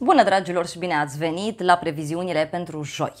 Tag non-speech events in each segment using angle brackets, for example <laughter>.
Bună dragilor și bine ați venit la previziunile pentru joi.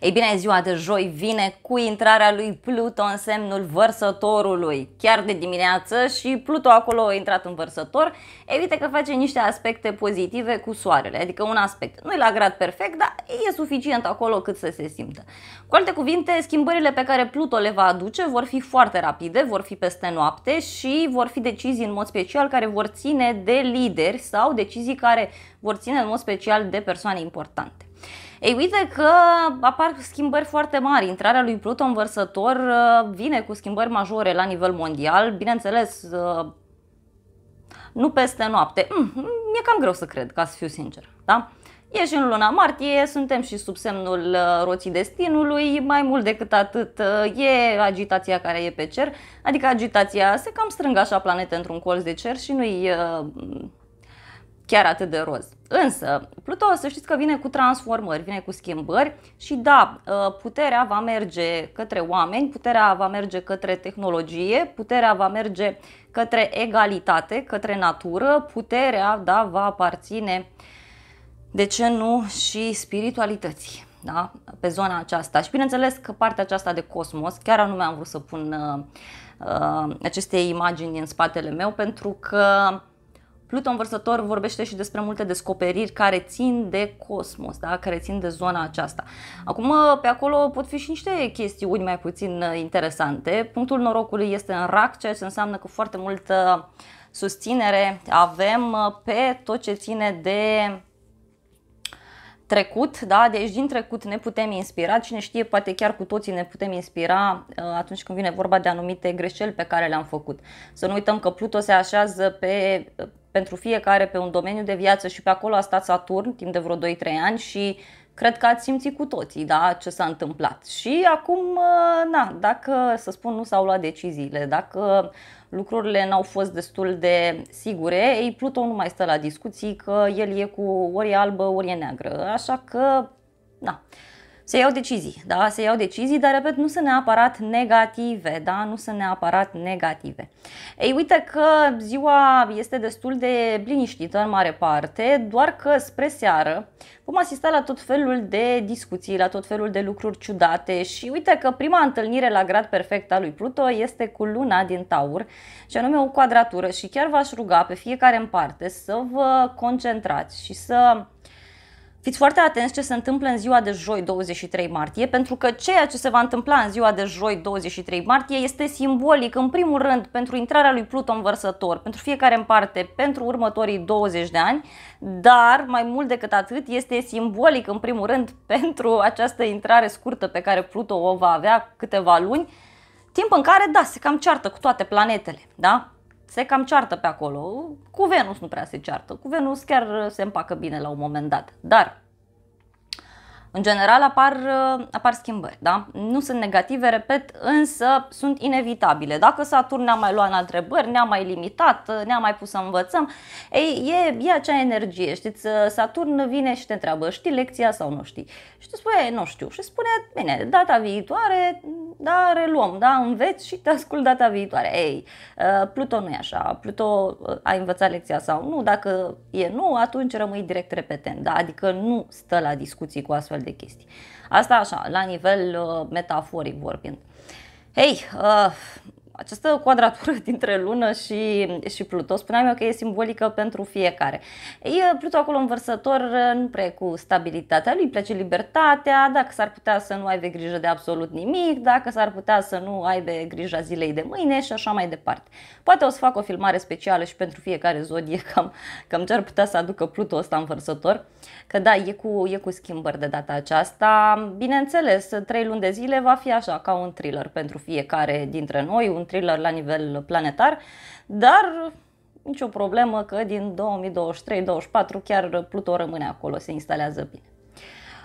Ei bine, ziua de joi vine cu intrarea lui Pluto în semnul vărsătorului. Chiar de dimineață și Pluto acolo a intrat în vărsător, evite că face niște aspecte pozitive cu soarele, adică un aspect. Nu e la grad perfect, dar e suficient acolo cât să se simtă. Cu alte cuvinte, schimbările pe care Pluto le va aduce vor fi foarte rapide, vor fi peste noapte și vor fi decizii în mod special care vor ține de lideri sau decizii care vor ține în mod special de persoane importante. Ei, uite că apar schimbări foarte mari. Intrarea lui Pluto în vărsător uh, vine cu schimbări majore la nivel mondial. Bineînțeles, uh, nu peste noapte. Mi-e mm, mm, cam greu să cred, ca să fiu sincer. Da? E și în luna martie, suntem și sub semnul uh, roții destinului, mai mult decât atât e agitația care e pe cer, adică agitația se cam strângă așa planete într-un colț de cer și nu-i chiar atât de roz. Însă, Pluto să știți că vine cu transformări, vine cu schimbări și da, ă, puterea va merge către oameni, puterea va merge către tehnologie, puterea va merge către egalitate, către natură, puterea da, va aparține, de ce nu, și spiritualității da? pe zona aceasta. Și bineînțeles că partea aceasta de cosmos, chiar anume am vrut să pun uh, aceste imagini în spatele meu, pentru că Pluton vărsător vorbește și despre multe descoperiri care țin de cosmos, da? care țin de zona aceasta. Acum, pe acolo pot fi și niște chestiuni mai puțin uh, interesante. Punctul norocului este în rac, ceea ce înseamnă că foarte multă susținere avem uh, pe tot ce ține de trecut, da? de aici din trecut ne putem inspira, cine știe, poate chiar cu toții ne putem inspira uh, atunci când vine vorba de anumite greșeli pe care le-am făcut. Să nu uităm că Pluto se așează pe pentru fiecare pe un domeniu de viață și pe acolo a stat Saturn timp de vreo 2-3 ani și cred că ați simțit cu toții da, ce s-a întâmplat. Și acum, uh, na, dacă, să spun, nu s-au luat deciziile, dacă lucrurile n-au fost destul de sigure, ei, Pluto nu mai stă la discuții că el e cu ori e albă, ori e neagră. Așa că, na, se iau decizii, da? Se iau decizii, dar repet, nu sunt neapărat negative, da? Nu sunt neapărat negative. Ei, uite că ziua este destul de liniștită în mare parte, doar că spre seară vom asista la tot felul de discuții, la tot felul de lucruri ciudate și uite că prima întâlnire la grad perfect a lui Pluto este cu luna din Taur și anume o quadratură și chiar v-aș ruga pe fiecare în parte să vă concentrați și să Fiți foarte atenți ce se întâmplă în ziua de joi 23 martie, pentru că ceea ce se va întâmpla în ziua de joi 23 martie este simbolic, în primul rând, pentru intrarea lui Pluton vărsător, pentru fiecare în parte, pentru următorii 20 de ani, dar mai mult decât atât este simbolic, în primul rând, <laughs> pentru această intrare scurtă pe care Pluto o va avea câteva luni, timp în care, da, se cam ceartă cu toate planetele, da? se cam ceartă pe acolo. Cu Venus nu prea se ceartă. Cu Venus chiar se împacă bine la un moment dat. Dar în general apar, uh, apar schimbări, da? Nu sunt negative, repet, însă sunt inevitabile. Dacă Saturn ne-a mai luat în întrebări, ne-a mai limitat, uh, ne-a mai pus să învățăm, ei, e, e acea energie, știți? Uh, Saturn vine și te întreabă, știi lecția sau nu știi? Și tu spui, nu știu. Și spune, bine, data viitoare, da, reluăm, da, înveți și te ascult data viitoare. Ei, Pluto nu e așa, Pluto a învățat lecția sau nu, dacă e nu, atunci rămâi direct repetent, da? Adică nu stă la discuții cu astfel de chestii. Asta așa, la nivel uh, metaforic vorbind. Hei, uh, această quadratură <laughs> dintre Lună și, și Pluto, spuneam eu că e simbolică pentru fiecare. E Pluto acolo învărsător, nu prea cu stabilitatea lui, îi place libertatea, dacă s-ar putea să nu aibă grijă de absolut nimic, dacă s-ar putea să nu aibă grijă zilei de mâine și așa mai departe. Poate o să fac o filmare specială și pentru fiecare zodie, <laughs> cam, cam ce ar putea să aducă Pluto ăsta învărsător, că da, e cu, e cu schimbări de data aceasta. Bineînțeles, trei luni de zile va fi așa, ca un thriller pentru fiecare dintre noi, un un thriller la nivel planetar, dar nicio problemă că din 2023-2024 chiar Pluto rămâne acolo, se instalează bine.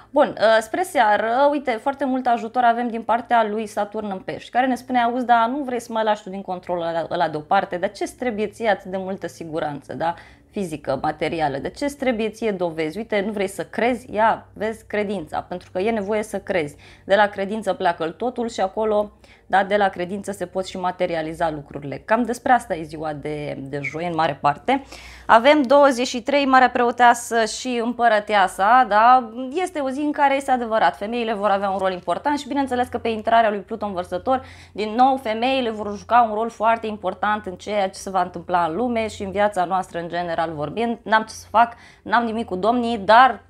Bun, uh, spre seară, uite, foarte mult ajutor avem din partea lui Saturn în pești, care ne spune, auzi, da, nu vrei să mai lași tu din control ăla, ăla deoparte, dar ce-ți trebuie ție atât de multă siguranță, da? fizică, materială, de ce trebuie ție dovezi? Uite, nu vrei să crezi? Ia, vezi credința, pentru că e nevoie să crezi. De la credință pleacă totul și acolo dar de la credință se pot și materializa lucrurile. Cam despre asta e ziua de, de joi, în mare parte. Avem 23, Marea Preoteasă și Împărăteasa, da? Este o zi în care este adevărat, femeile vor avea un rol important și bineînțeles că pe intrarea lui Pluton Vărsător, din nou, femeile vor juca un rol foarte important în ceea ce se va întâmpla în lume și în viața noastră în general vorbind. N-am ce să fac, n-am nimic cu domnii, dar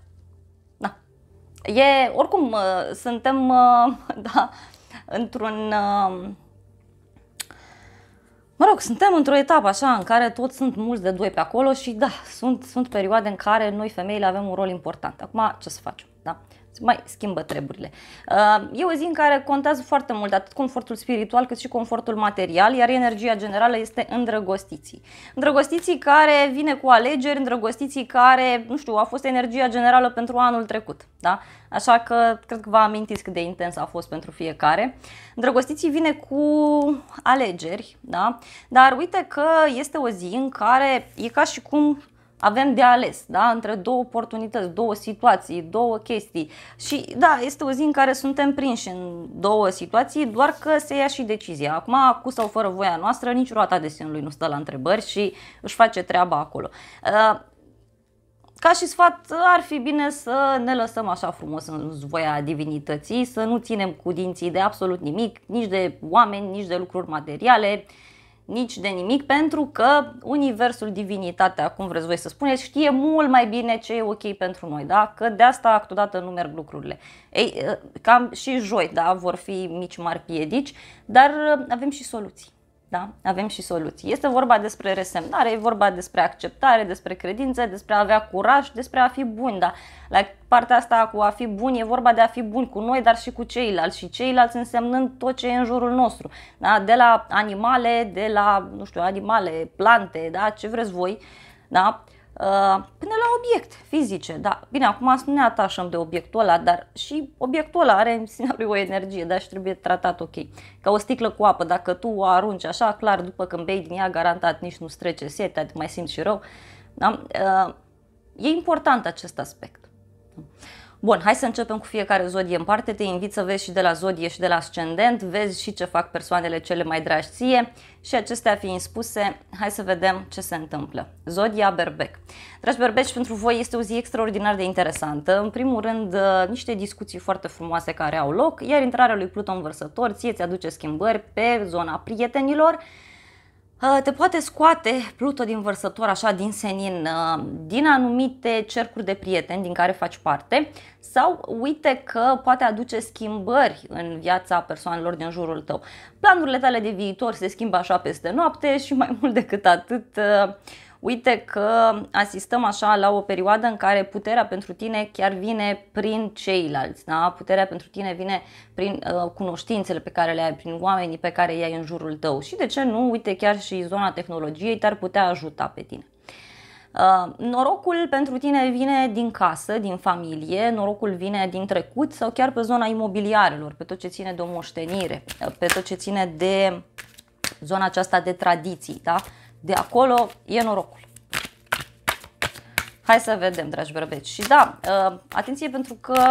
E, oricum, ă, suntem, ă, <laughs> da, într-un... Um, mă rog, suntem într-o etapă așa în care toți sunt mulți de doi pe acolo și da, sunt, sunt perioade în care noi femeile avem un rol important. Acum, ce să facem? mai schimbă treburile. Uh, e o zi în care contează foarte mult atât confortul spiritual cât și confortul material, iar energia generală este îndrăgostiții. Îndrăgostiții care vine cu alegeri, îndrăgostiții care, nu știu, a fost energia generală pentru anul trecut, da? Așa că cred că vă amintiți cât de intens a fost pentru fiecare. Îndrăgostiții vine cu alegeri, da? Dar uite că este o zi în care e ca și cum avem de ales, da? Între două oportunități, două situații, două chestii. Și da, este o zi în care suntem prinși în două situații, doar că se ia și decizia. Acum, cu sau fără voia noastră, nici roata desenului nu stă la întrebări și își face treaba acolo. Uh, ca și sfat, ar fi bine să ne lăsăm așa frumos în voia divinității, să nu ținem cu dinții de absolut nimic, nici de oameni, nici de lucruri materiale, nici de nimic, pentru că universul, divinitatea, cum vreți voi să spuneți, știe mult mai bine ce e ok pentru noi, da? Că de asta câteodată nu merg lucrurile. Ei, ă, cam și joi, da, vor fi mici mari piedici, dar ă, avem și soluții. Da? Avem și soluții. Este vorba despre resemnare, e vorba despre acceptare, despre credință, despre a avea curaj, despre a fi bun. Da? La partea asta cu a fi bun e vorba de a fi bun cu noi, dar și cu ceilalți. Și ceilalți însemnând tot ce e în jurul nostru. Da? De la animale, de la, nu știu, animale, plante, da? ce vreți voi. Da? Uh, Uh, până la obiect fizice. Da, bine, acum să nu ne atașăm de obiectul ăla, dar și obiectul ăla are în sine lui o energie, dar și trebuie tratat ok. Ca o sticlă cu apă, dacă tu o arunci așa, clar, după când bei din ea, garantat nici nu strece setea, te mai simți și rău. Da? Uh, e important acest aspect. Bun, hai să începem cu fiecare zodie în parte. Te invit să vezi și de la zodie și de la ascendent, vezi și ce fac persoanele cele mai dragi ție și acestea fiind spuse, hai să vedem ce se întâmplă. Zodia Berbec. Dragi berbeci, pentru voi este o zi extraordinar de interesantă. În primul rând, uh, niște discuții foarte frumoase care au loc, iar intrarea lui Pluton Vărsător ție ți aduce schimbări pe zona prietenilor, Uh, te poate scoate Pluto din vărsător, așa, din senin, uh, din anumite cercuri de prieteni din care faci parte sau uite că poate aduce schimbări în viața persoanelor din jurul tău. Planurile tale de viitor se schimbă așa peste noapte și mai mult decât atât uh, uite că asistăm așa la o perioadă în care puterea pentru tine chiar vine prin ceilalți, da? puterea pentru tine vine prin uh, cunoștințele pe care le ai, prin oamenii pe care i-ai în jurul tău și de ce nu, uite chiar și zona tehnologiei te-ar putea ajuta pe tine. Uh, norocul pentru tine vine din casă, din familie, norocul vine din trecut sau chiar pe zona imobiliarelor, pe tot ce ține de o moștenire, pe tot ce ține de zona aceasta de tradiții, da? De acolo e norocul. Hai să vedem, dragi bărbeci. Și da, ă, atenție pentru că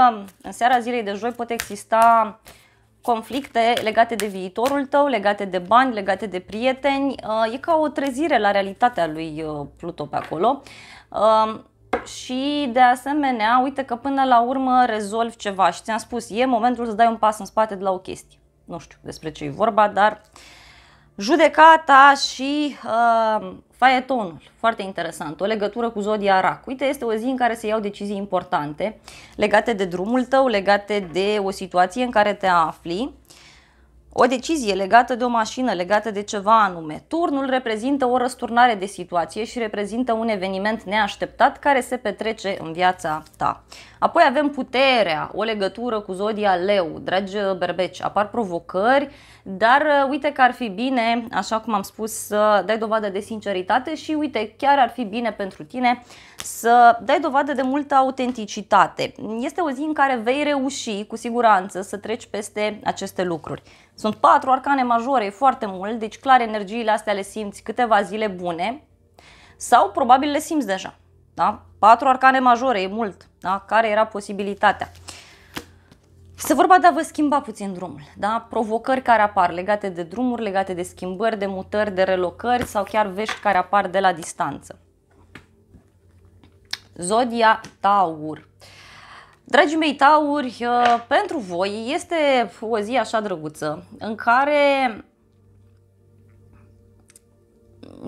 în seara zilei de joi pot exista conflicte legate de viitorul tău, legate de bani, legate de prieteni. Ă, e ca o trezire la realitatea lui ă, Pluto pe acolo. Și de asemenea, uite că până la urmă rezolvi ceva și ți-am spus, e momentul să dai un pas în spate de la o chestie. Nu știu despre ce e vorba, dar uh, Judecata și uh, faietonul, foarte interesant, o legătură cu zodia rac. Uite, este o zi în care se iau decizii importante legate de drumul tău, legate de o situație în care te afli. O decizie legată de o mașină, legată de ceva anume. Turnul reprezintă o răsturnare de situație și reprezintă un eveniment neașteptat care se petrece în viața ta. Apoi avem puterea, o legătură cu zodia leu, dragi berbeci, apar provocări, uh, dar uh, uite că ar fi bine, așa cum am spus, să dai dovadă de sinceritate și uite, chiar ar fi bine pentru tine să dai dovadă de multă autenticitate. Este o zi în care vei reuși cu siguranță să treci peste aceste lucruri. Sunt patru arcane majore, foarte mult, deci clar energiile astea le simți câteva zile bune sau probabil le simți deja. Da? Patru arcane majore, e mult. Da? Care era posibilitatea? Este vorba de a vă schimba puțin drumul, da? provocări care apar legate de drumuri, legate de schimbări, de mutări, de relocări sau chiar vești care apar de la distanță. Zodia Taur. Dragii mei Tauri, uh, pentru voi este o zi așa drăguță în care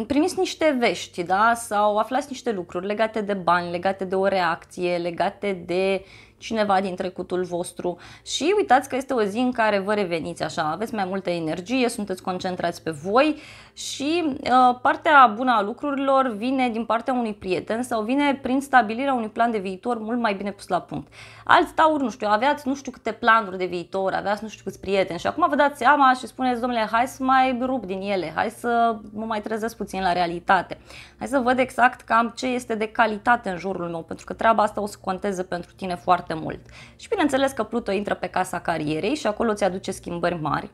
primiți niște vești da? sau aflați niște lucruri legate de bani, legate de o reacție, legate de cineva din trecutul vostru și uitați că este o zi în care vă reveniți așa, aveți mai multă energie, sunteți concentrați pe voi și uh, partea bună a lucrurilor vine din partea unui prieten sau vine prin stabilirea unui plan de viitor mult mai bine pus la punct alți tauri, nu știu, aveați nu știu câte planuri de viitor, aveați nu știu câți prieteni și acum vă dați seama și spuneți, domnule, hai să mai rup din ele, hai să mă mai trezesc puțin la realitate, hai să văd exact cam ce este de calitate în jurul meu, pentru că treaba asta o să conteze pentru tine foarte mult. Și bineînțeles că Pluto intră pe casa carierei și acolo ți aduce schimbări mari.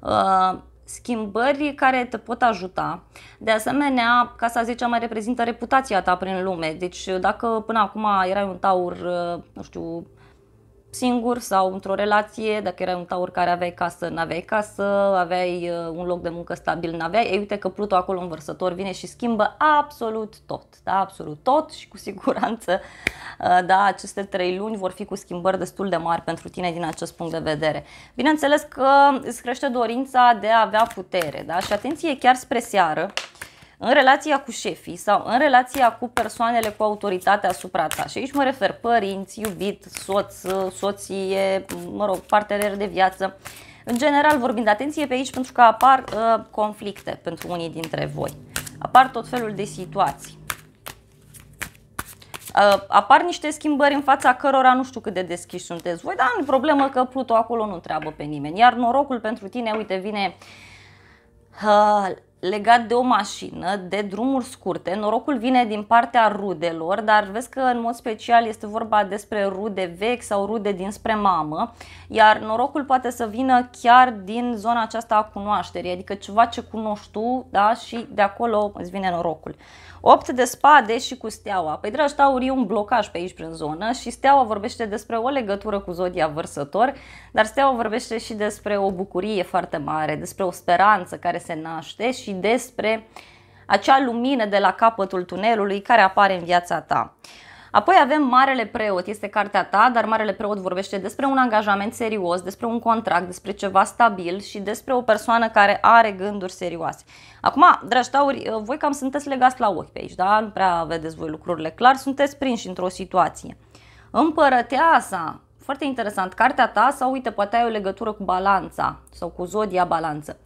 Uh, schimbări care te pot ajuta. De asemenea, ca să zicem, mai reprezintă reputația ta prin lume. Deci dacă până acum erai un taur, uh, nu știu, singur sau într-o relație, dacă erai un taur care aveai casă, n-aveai casă, aveai uh, un loc de muncă stabil, n-aveai, ei uite că Pluto acolo în vărsător vine și schimbă absolut tot, da, absolut tot și cu siguranță, uh, da, aceste trei luni vor fi cu schimbări destul de mari pentru tine din acest punct de vedere. Bineînțeles că îți crește dorința de a avea putere, da, și atenție chiar spre seară, în relația cu șefii sau în relația cu persoanele cu autoritatea asupra ta. Și aici mă refer părinți, iubit, soț, soție, mă rog, partener de viață. În general, vorbind, atenție pe aici pentru că apar uh, conflicte pentru unii dintre voi. Apar tot felul de situații. Uh, apar niște schimbări în fața cărora nu știu cât de deschiși sunteți voi, dar nu problemă că Pluto acolo nu treabă pe nimeni. Iar norocul pentru tine, uite, vine uh, legat de o mașină, de drumuri scurte. Norocul vine din partea rudelor, dar vezi că în mod special este vorba despre rude vechi sau rude dinspre mamă, iar norocul poate să vină chiar din zona aceasta a cunoașterii, adică ceva ce cunoști tu da? și de acolo îți vine norocul. 8 de spade și cu steaua. Păi, dragi taurii, un blocaj pe aici prin zonă și steaua vorbește despre o legătură cu zodia vărsător, dar steaua vorbește și despre o bucurie foarte mare, despre o speranță care se naște și despre acea lumină de la capătul tunelului care apare în viața ta. Apoi avem Marele Preot, este cartea ta, dar Marele Preot vorbește despre un angajament serios, despre un contract, despre ceva stabil și despre o persoană care are gânduri serioase. Acum, dragi tauri, voi cam sunteți legați la ochi pe aici, da? Nu prea vedeți voi lucrurile clar, sunteți prinși într-o situație. Împărăteasa, foarte interesant, cartea ta sau uite, poate ai o legătură cu balanța sau cu zodia balanță.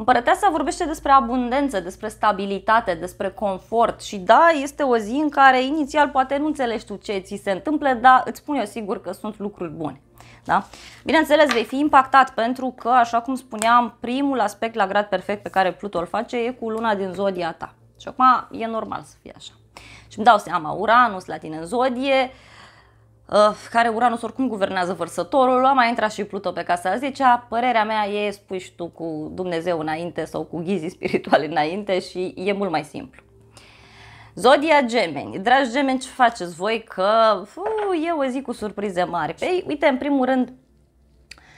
Împărăteasa vorbește despre abundență, despre stabilitate, despre confort și da, este o zi în care inițial poate nu înțelegi tu ce ți se întâmplă, dar îți spun eu sigur că sunt lucruri bune. Da? Bineînțeles, vei fi impactat pentru că, așa cum spuneam, primul aspect la grad perfect pe care Pluto îl face e cu luna din zodia ta. Și acum e normal să fie așa. Și îmi dau seama, Uranus la tine în zodie, uh, care Uranus oricum guvernează vărsătorul, a mai intrat și Pluto pe casa 10 -a. părerea mea e spui și tu cu Dumnezeu înainte sau cu ghizii spirituale înainte și e mult mai simplu. Zodia Gemeni. Dragi gemeni, ce faceți voi? Că fu, e o zi cu surprize mari. Păi, uite, în primul rând,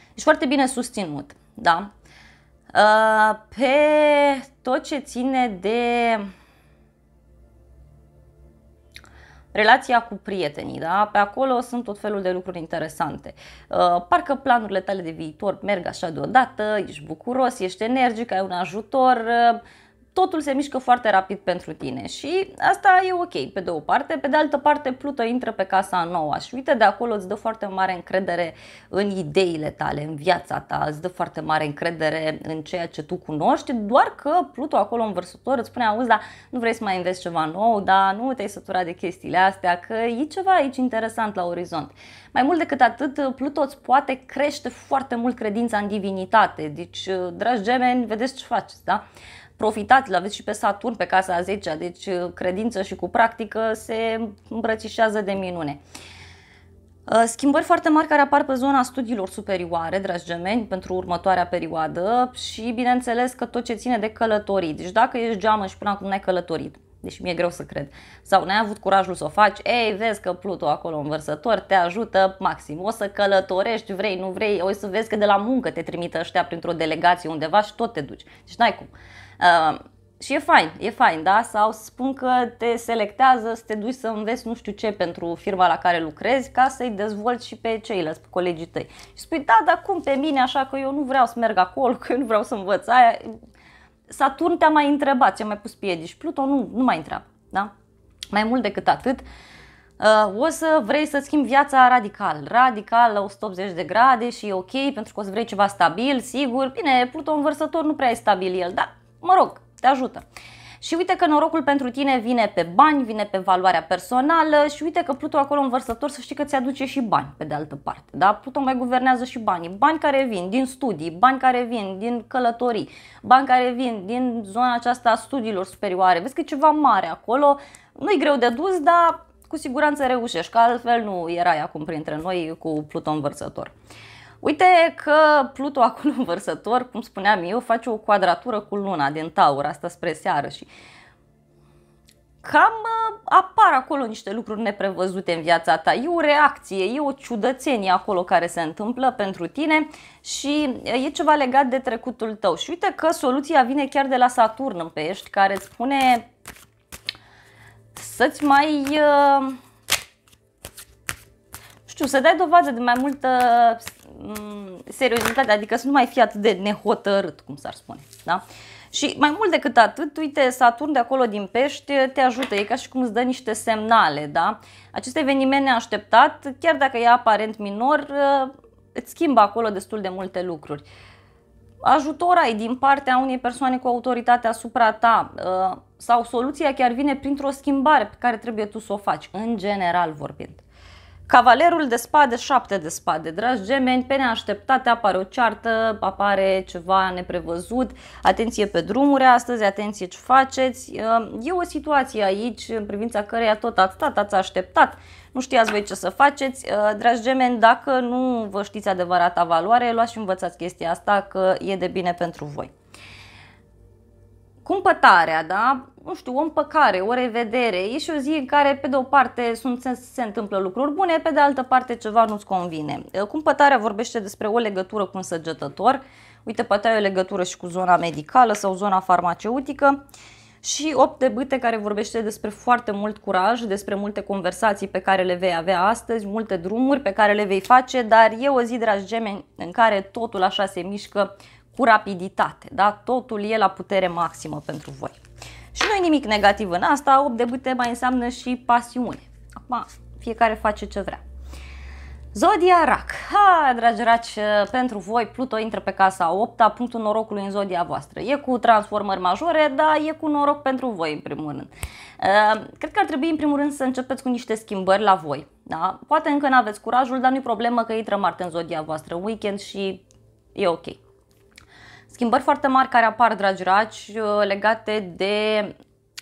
ești foarte bine susținut, da? Ă, pe tot ce ține de relația cu prietenii, da? pe acolo sunt tot felul de lucruri interesante. Uh, parcă planurile tale de viitor merg așa deodată, ești bucuros, ești energic, ai un ajutor, uh, totul se mișcă foarte rapid pentru tine și asta e ok pe de o parte, pe de altă parte Pluto intră pe casa nouă și uite de acolo îți dă foarte mare încredere în ideile tale, în viața ta, îți dă foarte mare încredere în ceea ce tu cunoști, doar că Pluto acolo în vărsător îți spune, auzi, dar nu vrei să mai înveți ceva nou, da, nu te-ai săturat de chestiile astea, că e ceva aici interesant la orizont. Mai mult decât atât, Pluto îți poate crește foarte mult credința în divinitate, deci, dragi gemeni, vedeți ce faceți, da? profitați, îl aveți și pe Saturn pe casa a 10 deci uh, credință și cu practică se îmbrățișează de minune. Uh, schimbări foarte mari care apar pe zona studiilor superioare, dragi gemeni, pentru următoarea perioadă și bineînțeles că tot ce ține de călătorii. Deci dacă ești geamă și până acum n-ai călătorit, deci mi-e greu să cred, sau n-ai avut curajul să o faci, ei, vezi că Pluto acolo învărsător te ajută maxim. O să călătorești, vrei, nu vrei, o să vezi că de la muncă te trimite ăștia printr-o delegație undeva și tot te duci. Deci n-ai cum. Ehm, și e fain, e fain, da? Sau spun că te selectează să te duci să înveți nu știu ce pentru firma la care lucrezi ca să-i dezvolți și pe ceilalți, pe colegii tăi. Și spui, da, dar cum pe mine, așa că eu nu vreau să merg acolo, <laughs> că eu nu vreau să învăț aia. Saturn te-a mai întrebat, ți-a mai pus piedici. și nu, nu mai întreabă, da? Mai mult decât atât, ehm, o să vrei să schimbi viața radical, radical la 180 de grade și e ok pentru că o să vrei ceva stabil, sigur. Bine, Pluto învărsător nu prea e stabil el, dar mă rog, te ajută. Și uite că norocul pentru tine vine pe bani, vine pe valoarea personală și uite că Pluto acolo în vărsător să știi că ți aduce și bani pe de altă parte. Da? Pluto mai guvernează și banii. Bani care vin din studii, bani care vin din călătorii, bani care vin din zona aceasta a studiilor superioare. Vezi că e ceva mare acolo, nu-i greu de dus, dar cu siguranță reușești, că altfel nu erai acum printre noi cu Pluton vărsător. Uite că Pluto acolo în vărsător, cum spuneam eu, face o quadratură cu luna din taur, asta spre seară și cam uh, apar acolo niște lucruri neprevăzute în viața ta. E o reacție, e o ciudățenie acolo care se întâmplă pentru tine și uh, e ceva legat de trecutul tău. Și uite că soluția vine chiar de la Saturn în pești, care îți spune să-ți mai... Uh, știu, să dai dovadă de mai multă Mm, seriozitatea, adică să nu mai fie atât de nehotărât, cum s-ar spune. Da? Și mai mult decât atât, uite, Saturn de acolo din pești te ajută, e ca și cum îți dă niște semnale, da? Acest eveniment neașteptat, chiar dacă e aparent minor, uh, îți schimbă acolo destul de multe lucruri. Ajutor ai din partea unei persoane cu autoritate asupra ta uh, sau soluția chiar vine printr-o schimbare pe care trebuie tu să o faci, în general vorbind. Cavalerul de spade, șapte de spade, dragi gemeni, pe neașteptate apare o ceartă, apare ceva neprevăzut, atenție pe drumuri astăzi, atenție ce faceți. Uh, e o situație aici în privința căreia tot ați stat, ați așteptat, nu știați voi ce să faceți. Uh, dragi gemeni, dacă nu vă știți adevărata valoare, luați și învățați chestia asta că e de bine pentru voi cumpătarea, da? nu știu, o împăcare, o revedere, e și o zi în care, pe de o parte, sunt, se, se întâmplă lucruri bune, pe de altă parte, ceva nu-ți convine. Cumpătarea vorbește despre o legătură cu un săgetător, uite, poate ai o legătură și cu zona medicală sau zona farmaceutică, și 8 de bâte care vorbește despre foarte mult curaj, despre multe conversații pe care le vei avea astăzi, multe drumuri pe care le vei face, dar e o zi, dragi gemeni, în care totul așa se mișcă cu rapiditate, da? totul e la putere maximă pentru voi. Și nu e nimic negativ în asta, 8 de bute mai înseamnă și pasiune. Acum, fiecare face ce vrea. Zodia Rac. Ha, dragi raci, pentru voi Pluto intră pe casa 8 -a, punctul norocului în zodia voastră. E cu transformări majore, dar e cu noroc pentru voi în primul rând. Uh, cred că ar trebui în primul rând să începeți cu niște schimbări la voi. Da? Poate încă nu aveți curajul, dar nu-i problemă că intră Marte în zodia voastră weekend și e ok schimbări foarte mari care apar, dragi raci, uh, legate de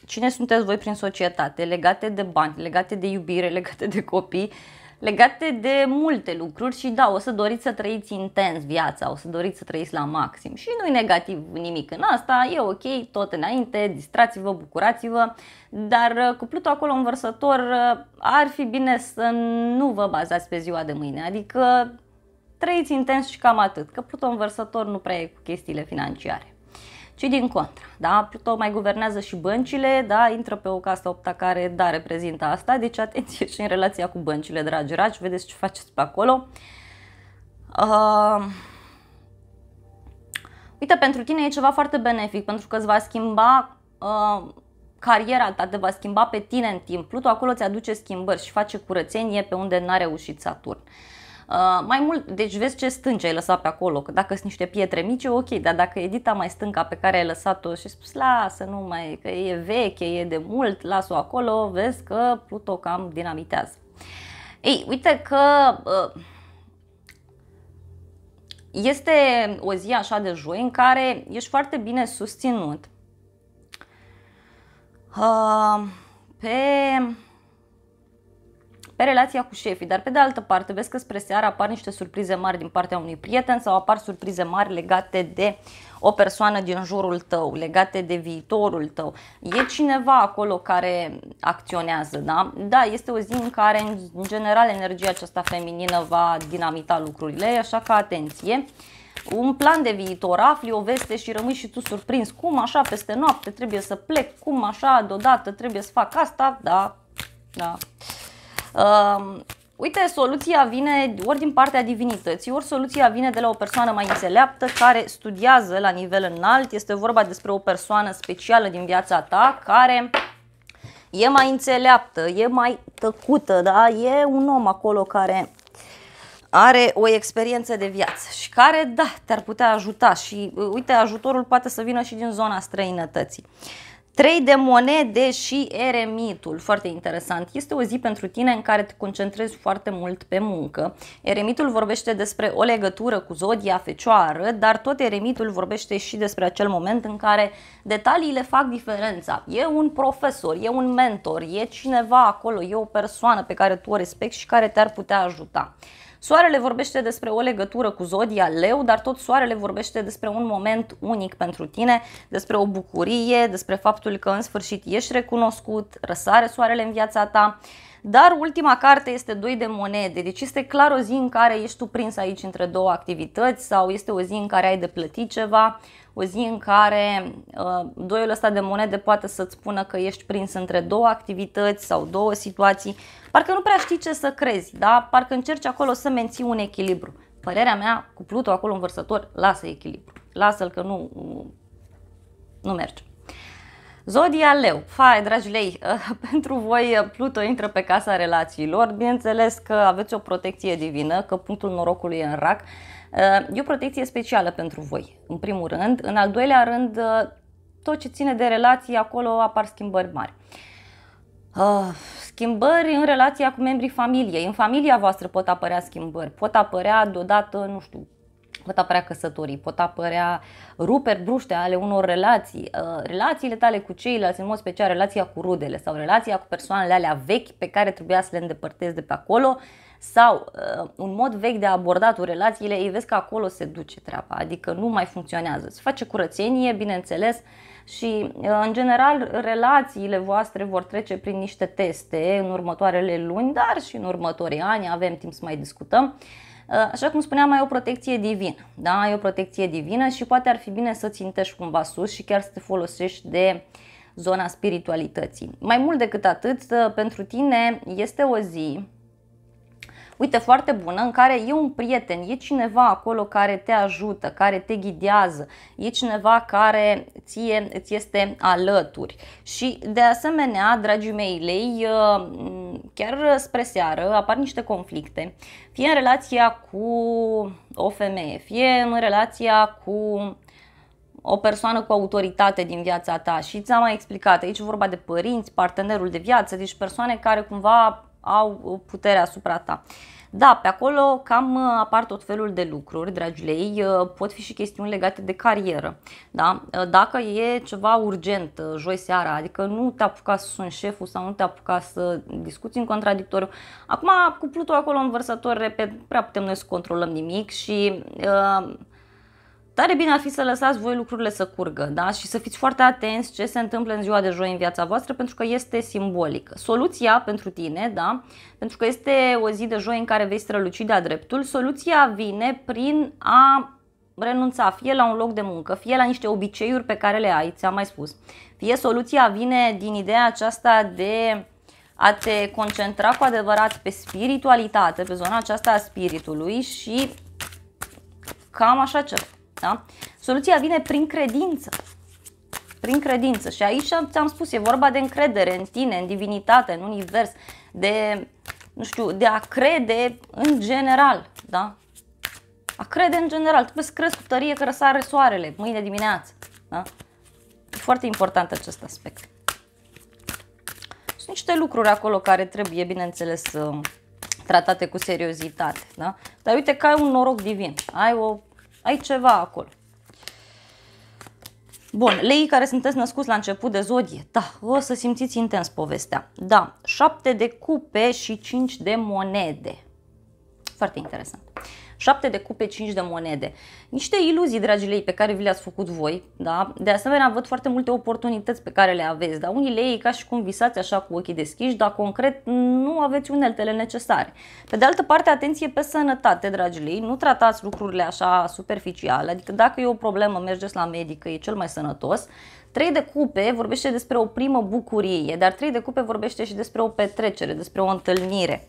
cine sunteți voi prin societate, legate de bani, legate de iubire, <laughs> legate de copii, legate de multe lucruri și da, o să doriți să trăiți intens viața, o să doriți să trăiți la maxim și nu e negativ nimic în asta, e ok, tot înainte, distrați-vă, bucurați-vă, dar uh, cu Pluto acolo învărsător uh, ar fi bine să nu vă bazați pe ziua de mâine, adică trăiți intens și cam atât, că Pluton vărsător nu prea e cu chestiile financiare ci din contra. Da? Pluton mai guvernează și băncile, da? intră pe o casă opta care da, reprezintă asta, deci atenție și în relația cu băncile, dragi raci, vedeți ce faceți pe acolo. Uh... Uite, pentru tine e ceva foarte benefic, pentru că îți va schimba uh, cariera ta, te va schimba pe tine în timp. Pluto acolo ți aduce schimbări și face curățenie pe unde n-a reușit Saturn. Uh, Uh, mai mult, deci vezi ce stânci ai lăsat pe acolo, că dacă sunt niște pietre mici, ok, dar dacă e dita mai stânca pe care ai lăsat-o și spus lasă, nu mai, că e veche, e de mult, las-o acolo, vezi că Pluto cam dinamitează. Ei, uite că uh, este o zi așa de joi în care ești foarte bine susținut. Uh, pe pe relația cu șefii, dar pe de altă parte vezi că spre seară apar niște surprize mari din partea unui prieten sau apar surprize mari legate de o persoană din jurul tău, legate de viitorul tău. E cineva acolo care acționează, da? Da, este o zi în care, în general, energia aceasta feminină va dinamita lucrurile, așa că atenție un plan de viitor, afli o veste și rămâi și tu surprins. Cum așa, peste noapte trebuie să plec, cum așa, deodată trebuie să fac asta, da, da. Uh, uite, soluția vine ori din partea divinității, ori soluția vine de la o persoană mai înțeleaptă care studiază la nivel înalt. Este vorba despre o persoană specială din viața ta care e mai înțeleaptă, e mai tăcută, da? E un om acolo care are o experiență de viață și care, da, te-ar putea ajuta și, uite, ajutorul poate să vină și din zona străinătății. Uh, Trei de monede și eremitul, foarte interesant. Este o zi pentru tine în care te concentrezi foarte mult pe muncă. Eremitul vorbește despre o legătură cu zodia fecioară, dar tot eremitul vorbește și despre acel moment în care detaliile fac diferența. E un profesor, e un mentor, e cineva acolo, e o persoană pe care tu o respecti și care te-ar putea ajuta. Soarele vorbește despre o legătură cu zodia leu, dar tot soarele vorbește despre un moment unic pentru tine, despre o bucurie, despre faptul că în sfârșit ești recunoscut, răsare soarele în viața ta. Dar ultima carte este doi de monede, deci este clar o zi în care ești tu prins aici între două activități sau este o zi în care ai de plătit ceva, o zi în care uh, doiul ăsta de monede poate să-ți spună că ești prins între două activități sau două situații, parcă nu prea știi ce să crezi, da? parcă încerci acolo să menții un echilibru. Părerea mea, cu Pluto acolo în lasă echilibru, lasă-l că nu, nu merge. Zodia Leu. Fai, dragi lei, <laughs> eh, pentru voi eh, Pluto intră pe casa relațiilor. Bineînțeles că aveți o protecție divină, că punctul norocului e în rac. Eh, e o protecție specială pentru voi, în primul rând. În al doilea rând, tot ce ține de relații, acolo apar schimbări mari. Uh, schimbări în relația cu membrii familiei. În familia voastră pot apărea schimbări. Pot apărea deodată, nu știu, pot apărea căsătorii, pot apărea ruperi bruște ale unor relații, uh, relațiile tale cu ceilalți, în mod special relația cu rudele sau relația cu persoanele alea vechi pe care trebuia să le îndepărtezi de pe acolo sau uh, un mod vechi de a aborda tu relațiile, ei vezi că acolo se duce treaba, adică nu mai funcționează. Se face curățenie, bineînțeles, și uh, în general relațiile voastre vor trece prin niște teste în următoarele luni, dar și în următorii ani avem timp să mai discutăm. Uh, Uh, așa cum spuneam, ai o protecție divină, da? ai o protecție divină și poate ar fi bine să țintești cumva sus și chiar să te folosești de zona spiritualității. Mai mult decât atât, uh, pentru tine este o zi uite, foarte bună, în care e un prieten, e cineva acolo care te ajută, care te ghidează, e cineva care ție ți este alături. Și de asemenea, dragii mei lei, ă, chiar spre seară apar niște conflicte, fie în relația cu o femeie, fie în relația cu o persoană cu autoritate din viața ta și ți-am mai explicat, aici vorba de părinți, partenerul de viață, deci persoane care cumva au puterea asupra ta. Da, pe acolo cam uh, apar tot felul de lucruri, dragilei, uh, pot fi și chestiuni legate de carieră. Da? Uh, dacă e ceva urgent joi seara, adică nu te apuca să suni șeful sau nu te apuca să discuți în contradictoriu. Acum, cu Pluto acolo în vărsător, repet, prea putem noi să controlăm nimic și uh, Tare bine ar fi să lăsați voi lucrurile să curgă da? și să fiți foarte atenți ce se întâmplă în ziua de joi în viața voastră pentru că este simbolic. Soluția pentru tine, da? pentru că este o zi de joi în care vei străluci de-a dreptul, soluția vine prin a renunța fie la un loc de muncă, fie la niște obiceiuri pe care le ai, ți-am mai spus, fie soluția vine din ideea aceasta de a te concentra cu adevărat pe spiritualitate, pe zona aceasta a spiritului și cam așa ceva. Da? Soluția vine prin credință. Prin credință. Și aici ți-am spus, e vorba de încredere în tine, în divinitate, în univers, de, nu știu, de a crede în general. Da? A crede în general. Trebuie să crezi cu tărie că răsare soarele mâine dimineață. Da? E foarte important acest aspect. Sunt niște lucruri acolo care trebuie, bineînțeles, tratate cu seriozitate. Da? Dar uite că ai un noroc divin. Ai o ai ceva acolo. Bun, leii care sunteți născuți la început de zodie, da, o să simțiți intens povestea. Da, șapte de cupe și cinci de monede. Foarte interesant. 7 de cupe, 5 de monede. Niște iluzii, dragii lei, pe care vi le-ați făcut voi, da? De asemenea, văd foarte multe oportunități pe care le aveți, dar unii lei ca și cum visați așa cu ochii deschiși, dar concret nu aveți uneltele necesare. Pe de altă parte, atenție pe sănătate, dragii lei. nu tratați lucrurile așa superficial, adică dacă e o problemă, mergeți la medic, e cel mai sănătos, Trei de cupe vorbește despre o primă bucurie, dar trei de cupe vorbește și despre o petrecere, despre o întâlnire.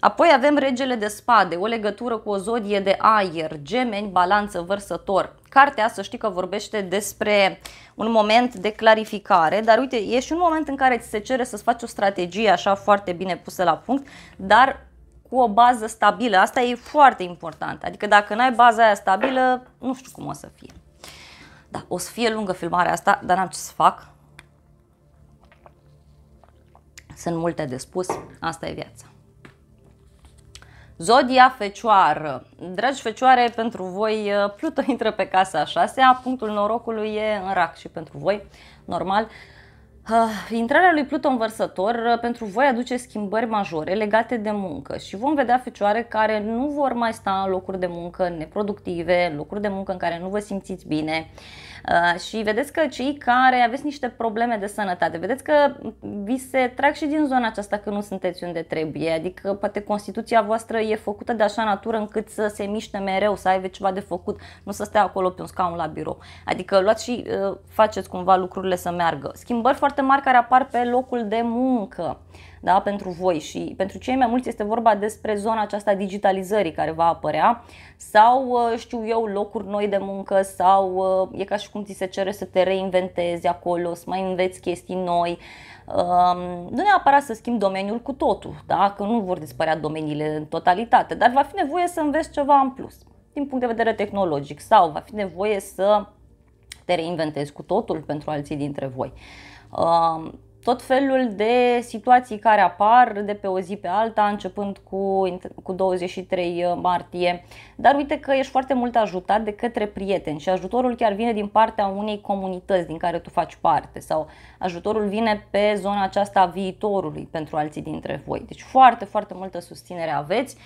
Apoi avem regele de spade, o legătură cu o zodie de aer, gemeni, balanță, vărsător. Cartea, să știi că vorbește despre un moment de clarificare, dar uite, e și un moment în care ți se cere să-ți faci o strategie așa foarte bine pusă la punct, dar cu o bază stabilă. Asta e foarte important. Adică dacă n-ai baza aia stabilă, nu știu cum o să fie. Da, o să fie lungă filmarea asta, dar n-am ce să fac. Sunt multe de spus, asta e viața. Zodia Fecioară. Dragi fecioare, pentru voi uh, Pluto <laughs> intră pe casa a șasea, punctul norocului e în rac și pentru voi, normal. Ah, intrarea lui Pluto în vărsător uh, pentru voi aduce schimbări majore legate de muncă și vom vedea fecioare care nu vor mai sta în locuri de muncă neproductive, locuri de muncă în care nu vă simțiți bine. Uh, și vedeți că cei care aveți niște probleme de sănătate, vedeți că vi se trag și din zona aceasta că nu sunteți unde trebuie, adică poate constituția voastră e făcută de așa natură încât să se miște mereu, să aibă ceva de făcut, nu să stea acolo pe un scaun la birou. Adică luați și uh, faceți cumva lucrurile să meargă. Schimbări foarte mari care apar pe locul de muncă da, pentru voi și pentru cei mai mulți este vorba despre zona aceasta digitalizării care va apărea sau uh, știu eu locuri noi de muncă sau uh, e ca și cum ți se cere să te reinventezi acolo, să mai înveți chestii noi. Um, nu neapărat să schimbi domeniul cu totul, da? că nu vor dispărea domeniile în totalitate, dar va fi nevoie să înveți ceva în plus din punct de vedere tehnologic sau va fi nevoie să te reinventezi cu totul pentru alții dintre voi. Um, tot felul de situații care apar de pe o zi pe alta, începând cu, cu 23 uh, martie. Dar uite că ești foarte mult ajutat de către prieteni și ajutorul chiar vine din partea unei comunități din care tu faci parte sau ajutorul vine pe zona aceasta a viitorului pentru alții dintre voi. Deci foarte, foarte multă susținere aveți.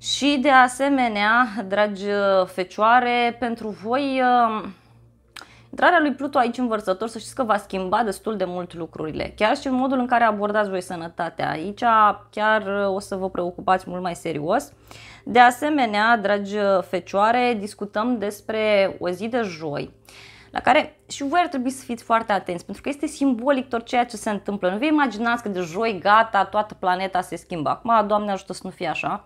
Și de asemenea, dragi uh, fecioare, pentru voi uh, Intrarea lui Pluto aici în vărsător, să știți că va schimba destul de mult lucrurile. Chiar și în modul în care abordați voi sănătatea. Aici chiar uh, o să vă preocupați mult mai serios. De asemenea, dragi uh, fecioare, discutăm despre o zi de joi la care și voi ar trebui să fiți foarte atenți, pentru că este simbolic tot ceea ce se întâmplă. Nu vă imaginați că de joi, gata, toată planeta se schimbă. Acum, Doamne ajută să nu fie așa.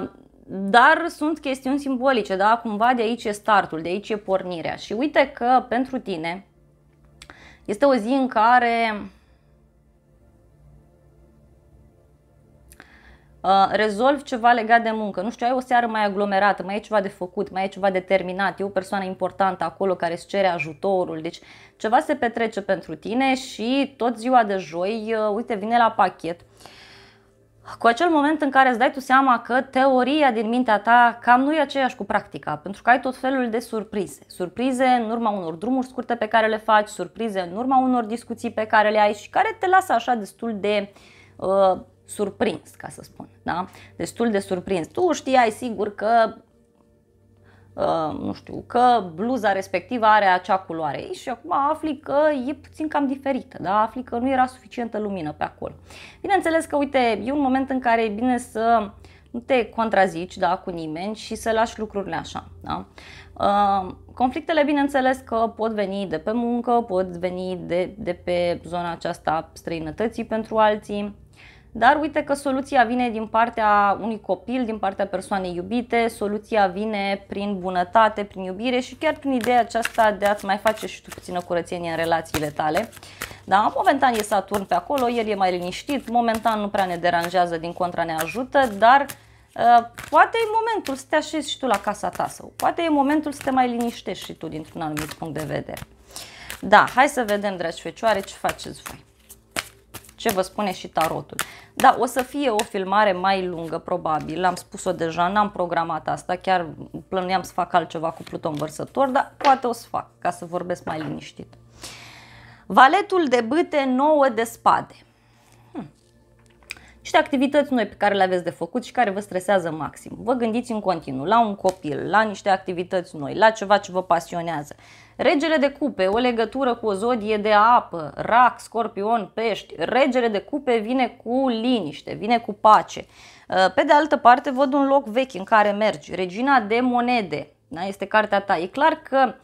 Uh, dar sunt chestiuni simbolice, da? Cumva de aici e startul, de aici e pornirea. Și uite că pentru tine este o zi în care rezolv uh, rezolvi ceva legat de muncă, nu știu, ai o seară mai aglomerată, mai e ceva de făcut, mai e ceva de terminat, e o persoană importantă acolo care îți cere ajutorul, deci ceva se petrece pentru tine și tot ziua de joi, uh, uite, vine la pachet. Uh, cu acel moment în care îți dai tu seama că teoria din mintea ta cam nu e aceeași cu practica, pentru că ai tot felul de surprize. Surprize în urma unor drumuri scurte pe care le faci, surprize în urma unor discuții pe care le ai și care te lasă așa destul de uh, surprins, ca să spun. Da? Destul de surprins. Tu știai sigur că uh, nu știu, că bluza respectivă are acea culoare. Și acum afli că e puțin cam diferită, da? afli că nu era suficientă lumină pe acolo. Bineînțeles că, uite, e un moment în care e bine să nu te contrazici da, cu nimeni și să lași lucrurile așa. Da? Uh, conflictele, bineînțeles, că pot veni de pe muncă, pot veni de, de pe zona aceasta străinătății pentru alții, dar uite că soluția vine din partea unui copil, din partea persoanei iubite, soluția vine prin bunătate, prin iubire și chiar prin ideea aceasta de a-ți mai face și tu puțină curățenie în relațiile tale. Da? Momentan e Saturn pe acolo, el e mai liniștit, momentan nu prea ne deranjează, din contra ne ajută, dar uh, poate e momentul să te așezi și tu la casa ta sau poate e momentul să te mai liniștești și tu dintr-un anumit punct de vedere. Da, hai să vedem, dragi fecioare, ce faceți voi ce vă spune și tarotul. Da, o să fie o filmare mai lungă, probabil, l-am spus-o deja, n-am programat asta, chiar plănuiam să fac altceva cu Pluton Vărsător, dar poate o să fac, ca să vorbesc mai liniștit. Valetul de bâte 9 de spade niște activități noi pe care le aveți de făcut și care vă stresează maxim. Vă gândiți în continuu la un copil, la niște activități noi, la ceva ce vă pasionează. Regele de cupe, o legătură cu o zodie de apă, rac, scorpion, pești. Regele de cupe vine cu liniște, vine cu pace. Ă, pe de altă parte, văd un loc vechi în care mergi. Regina de monede, da, este cartea ta. E clar că uh,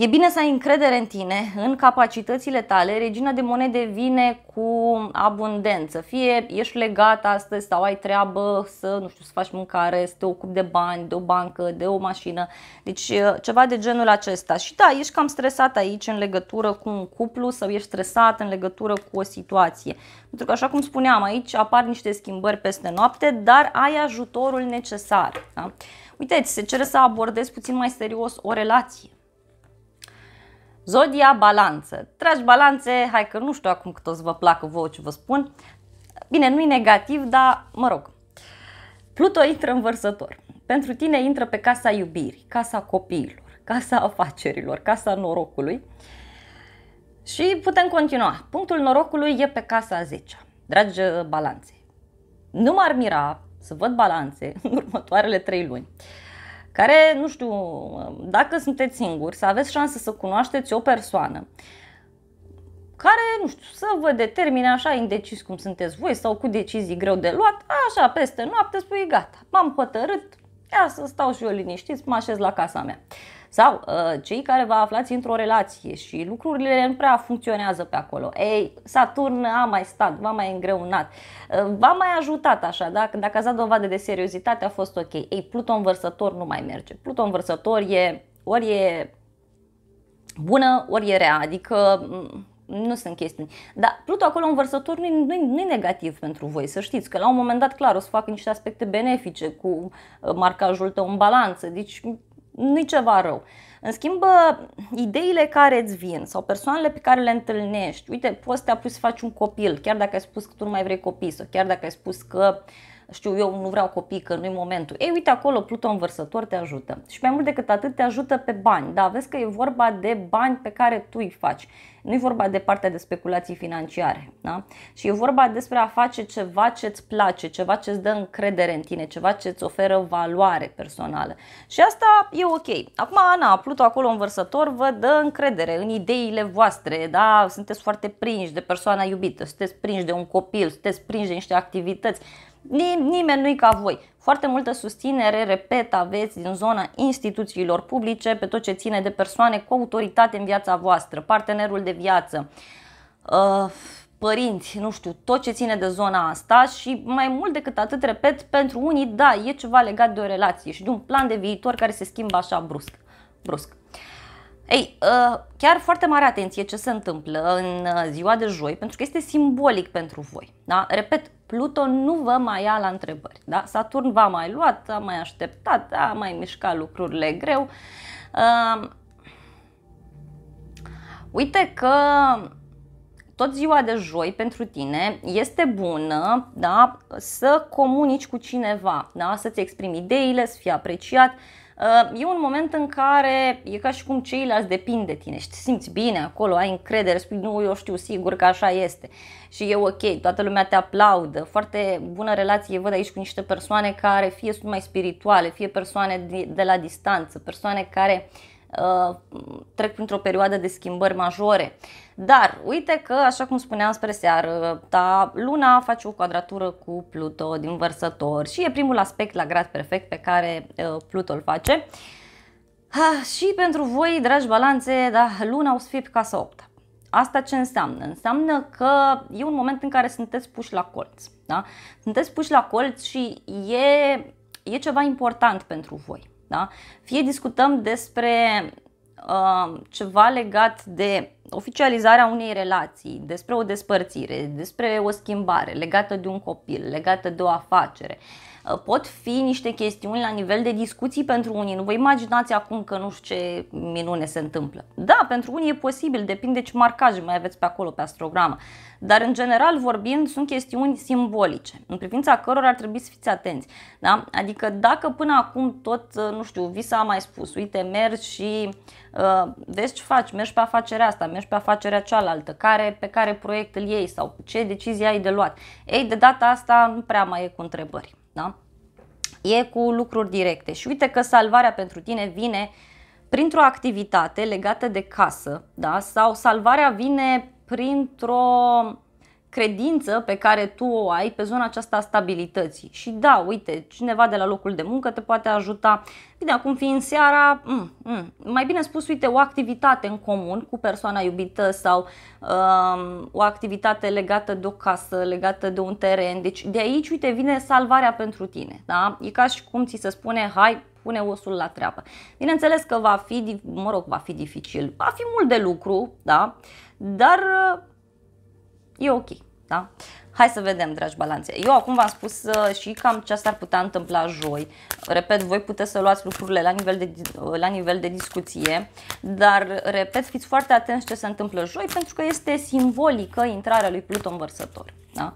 E bine să ai încredere în tine, în capacitățile tale. Regina de monede vine cu abundență. Fie ești legat astăzi sau ai treabă să, nu știu, să faci mâncare, să te ocupi de bani, de o bancă, de o mașină. Deci ceva de genul acesta. Și da, ești cam stresat aici în legătură cu un cuplu sau ești stresat în legătură cu o situație. Pentru că, așa cum spuneam, aici apar niște schimbări peste noapte, dar ai ajutorul necesar. Da? Uite, se cere să abordezi puțin mai serios o relație Zodia balanță. Dragi balanțe, hai că nu știu acum cât o să vă placă vouă ce vă spun. Bine, nu e negativ, dar mă rog. Pluto intră în vărsător. Pentru tine intră pe casa iubirii, casa copiilor, casa afacerilor, casa norocului. Și putem continua. Punctul norocului e pe casa 10 Dragi balanțe, nu m-ar mira să văd balanțe în următoarele 3 luni care, nu știu, dacă sunteți singuri, să aveți șansă să cunoașteți o persoană care, nu știu, să vă determine așa indecis cum sunteți voi sau cu decizii greu de luat, așa peste noapte spui gata, m-am hotărât, ia să stau și eu liniștit, mă așez la casa mea. Uh, sau uh, cei care vă aflați într-o relație și lucrurile nu prea funcționează pe acolo. Ei, Saturn a mai stat, v-a mai îngreunat, uh, v-a mai ajutat așa, da dacă ați dat dovadă de seriozitate a fost ok. Ei, Pluton vărsător nu mai merge. Pluton vărsător e ori e bună, ori e rea, adică mm, nu sunt chestii Dar Pluto acolo în vărsător nu-i, nu nu negativ pentru voi, să știți că la un moment dat, clar, o să facă niște aspecte benefice cu uh, marcajul tău în balanță, deci nu-i ceva rău. În schimb, ideile care îți vin sau persoanele pe care le întâlnești, uite, poți să te apuci să faci un copil, chiar dacă ai spus că tu nu mai vrei copii sau chiar dacă ai spus că uh, știu eu, nu vreau copii, că nu-i momentul. Ei, uite acolo, Pluton vărsător te ajută. Și mai mult decât atât, te ajută pe bani. Da, vezi că e vorba de bani pe care tu îi faci. Nu e vorba de partea de speculații financiare. Da? Și e vorba despre a face ceva ce îți place, ceva ce îți dă încredere în tine, ceva ce îți oferă valoare personală. Și asta e ok. Acum, Ana, Pluto acolo învărsător vă dă încredere în ideile voastre, da? Sunteți foarte prinși de persoana iubită, sunteți prinși de un copil, sunteți prinși de niște activități, Nim- nimeni nu-i ca voi. Foarte multă susținere, repet, aveți din zona instituțiilor publice pe tot ce ține de persoane cu autoritate în viața voastră, partenerul de viață, uh, părinți, nu știu, tot ce ține de zona asta și mai mult decât atât, repet, pentru unii, da, e ceva legat de o relație și de un plan de viitor care se schimbă așa brusc. brusc. Ei, ă, chiar foarte mare atenție ce se întâmplă în ă, ziua de joi, pentru că este simbolic pentru voi. Da? Repet, Pluto nu vă mai ia la întrebări. Da? Saturn v-a mai luat, a mai așteptat, a mai mișcat lucrurile greu. Ă, uite că tot ziua de joi pentru tine este bună da? să comunici cu cineva, da? să-ți exprimi ideile, să fii apreciat, Uh, e un moment în care e ca și cum ceilalți depind de tine și te simți bine acolo, ai încredere, spui nu, eu știu sigur că așa este și e ok, toată lumea te aplaudă, foarte bună relație văd aici cu niște persoane care fie sunt mai spirituale, fie persoane de la distanță, persoane care uh, Uh, trec printr-o perioadă de schimbări majore. Dar uite că, așa cum spuneam spre seară, ta luna face o quadratură cu Pluto din vărsător și e primul aspect la grad perfect pe care uh, Pluto îl face. Ha, și pentru voi, dragi balanțe, da, luna o să fie pe casa 8 Asta ce înseamnă? Înseamnă că e un moment în care sunteți puși la colț. Da? Sunteți puși la colț și e, e ceva important pentru voi. Da? Fie discutăm despre uh, ceva legat de oficializarea unei relații, despre o despărțire, despre o schimbare legată de un copil, legată de o afacere. Uh, pot fi niște chestiuni la nivel de discuții pentru unii. Nu vă imaginați acum că nu știu ce minune se întâmplă. Da, pentru unii e posibil, depinde ce marcaje mai aveți pe acolo, pe astrogramă dar în general vorbind sunt chestiuni simbolice, în privința cărora ar trebui să fiți atenți. Da? Adică dacă până acum tot, uh, nu știu, Visa a mai spus, uite, mergi și uh, vezi ce faci, mergi pe afacerea asta, mergi pe afacerea cealaltă, care, pe care proiect îl iei sau ce decizie ai de luat. Ei, de data asta nu prea mai e cu întrebări. Da? E cu lucruri directe și uite că salvarea pentru tine vine printr-o activitate legată de casă da? sau salvarea vine printr-o credință pe care tu o ai pe zona aceasta a stabilității. Și da, uite, cineva de la locul de muncă te poate ajuta. Bine, acum fiind seara, mm, mm, mai bine spus, uite, o activitate în comun cu persoana iubită sau um, o activitate legată de o casă, legată de un teren. Deci de aici, uite, vine salvarea pentru tine. Da? E ca și cum ți se spune, hai, pune osul la treapă. Bineînțeles că va fi, mă rog, va fi dificil, va fi mult de lucru, da? dar E ok, da? Hai să vedem, dragi balanțe. Eu acum v-am spus uh, și cam ce s-ar putea întâmpla joi. Repet, voi puteți să luați lucrurile la nivel, de, uh, la nivel de discuție, dar, repet, fiți foarte atenți ce se întâmplă joi, pentru că este simbolică intrarea lui Pluton vărsător. Da?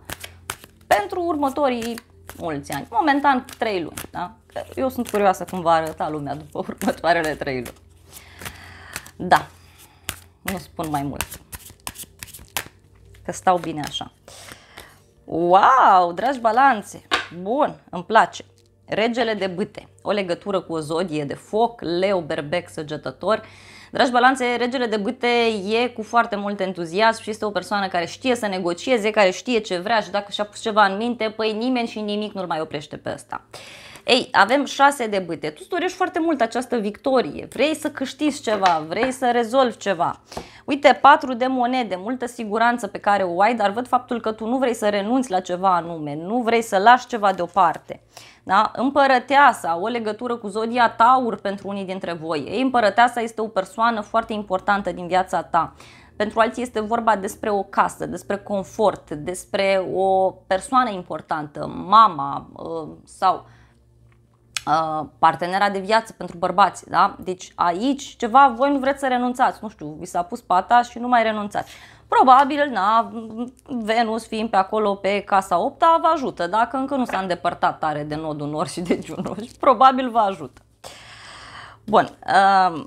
Pentru următorii mulți ani, momentan 3 luni. Da? Eu sunt curioasă cum va arăta lumea după <laughs> următoarele 3 luni. Da, nu spun mai mult că stau bine așa. Wow, dragi balanțe! Bun, îmi place. Regele de bâte, o legătură cu o zodie de foc, leu, berbec, săgetător. Dragi balanțe, regele de bâte e cu foarte mult entuziasm și este o persoană care știe să negocieze, care știe ce vrea și dacă și-a pus ceva în minte, păi nimeni și nimic nu-l mai oprește pe ăsta. Ei, avem șase de bâte. Tu dorești foarte mult această victorie. Vrei să câștigi ceva, vrei să rezolvi ceva. Uite, patru de monede, multă siguranță pe care o ai, dar văd faptul că tu nu vrei să renunți la ceva anume, nu vrei să lași ceva deoparte. Da? Împărăteasa, o legătură cu zodia Taur pentru unii dintre voi. Ei, împărăteasa este o persoană foarte importantă din viața ta. Pentru alții este vorba despre o casă, despre confort, despre o persoană importantă, mama ă, sau Uh, partenera de viață pentru bărbați, da? Deci aici ceva voi nu vreți să renunțați, nu știu, vi s-a pus pata și nu mai renunțați. Probabil, na, Venus fiind pe acolo pe casa 8 vă ajută, dacă încă nu s-a îndepărtat tare de nodul nor și de Juno, și <laughs> probabil vă ajută. Bun, uh,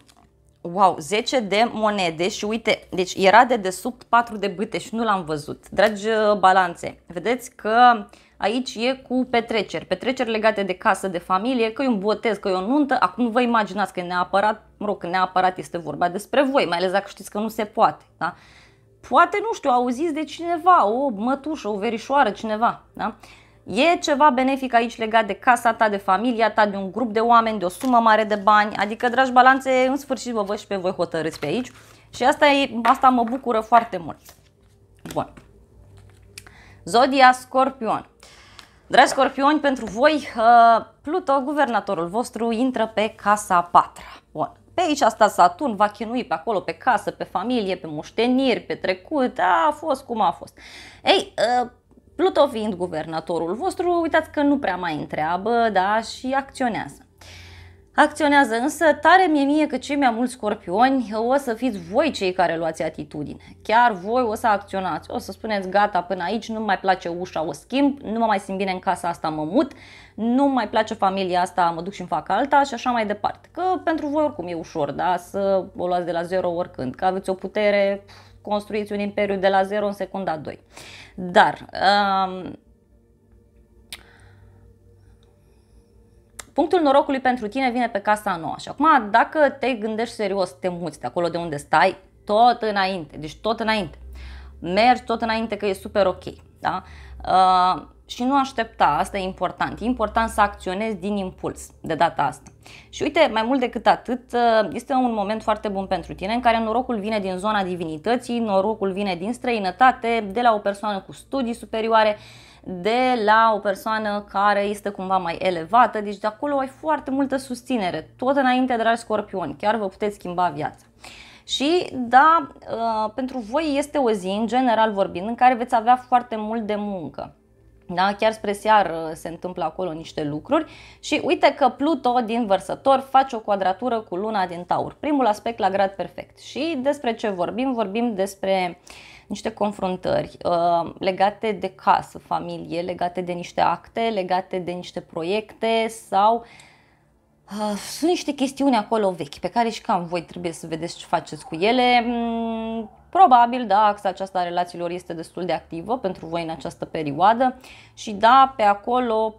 wow, 10 de monede și uite, deci era de desubt 4 de bâte și nu l-am văzut. Dragi uh, balanțe, vedeți că uh, Aici e cu petreceri, petreceri legate de casă, de familie, că e un botez, că e o nuntă. Acum vă imaginați că neapărat, mă rog, că neapărat este vorba despre voi, mai ales dacă știți că nu se poate. Da? Poate, nu știu, auziți de cineva, o mătușă, o verișoară, cineva. Da? E ceva benefic aici legat de casa ta, de familia ta, de un grup de oameni, de o sumă mare de bani, adică, dragi balanțe, în sfârșit vă văd și pe voi hotărâți pe aici și asta, e, asta mă bucură foarte mult. Bun. Zodia Scorpion. Dragi scorpioni, pentru voi, uh, Pluto, guvernatorul vostru, intră pe casa a patra. Bun. Pe aici a stat Saturn, va chinui pe acolo, pe casă, pe familie, pe moșteniri, pe trecut, a, fost cum a fost. Ei, uh, Pluto fiind guvernatorul vostru, uitați că nu prea mai întreabă, da, și acționează. Acționează însă tare mie mie că cei mai mulți scorpioni o să fiți voi cei care luați atitudine. Chiar voi o să acționați, o să spuneți gata până aici, nu mai place ușa, o schimb, nu mă mai simt bine în casa asta, mă mut, nu mai place familia asta, mă duc și îmi fac alta și așa mai departe. Că pentru voi oricum e ușor, da, să o luați de la zero oricând, că aveți o putere, construiți un imperiu de la zero în secunda 2. Dar... Punctul norocului pentru tine vine pe casa nouă. Și acum, dacă te gândești serios, te muți de acolo de unde stai, tot înainte, deci tot înainte. Mergi tot înainte că e super ok. Da? Uh, și nu aștepta, asta e important. E important să acționezi din impuls de data asta. Și uite, mai mult decât atât, uh, este un moment foarte bun pentru tine în care norocul vine din zona divinității, norocul vine din străinătate, de la o persoană cu studii superioare, uh, de la o persoană care este cumva mai elevată, deci de acolo ai foarte multă susținere, tot înainte, dragi scorpioni, chiar vă puteți schimba viața. Și da, ă, pentru voi este o zi, în general vorbind, în care veți avea foarte mult de muncă. Da? Chiar spre seară se întâmplă acolo niște lucruri și uite că Pluto din vărsător face o quadratură cu luna din taur, primul aspect la grad perfect. Și despre ce vorbim? Vorbim despre uh, niște confruntări uh, legate de casă, familie, legate de niște acte, legate de niște proiecte sau uh, sunt niște chestiuni acolo vechi pe care și cam voi trebuie să vedeți ce faceți cu ele. Mm, probabil, da, axa aceasta a relațiilor este destul de activă pentru voi în această perioadă și da, pe acolo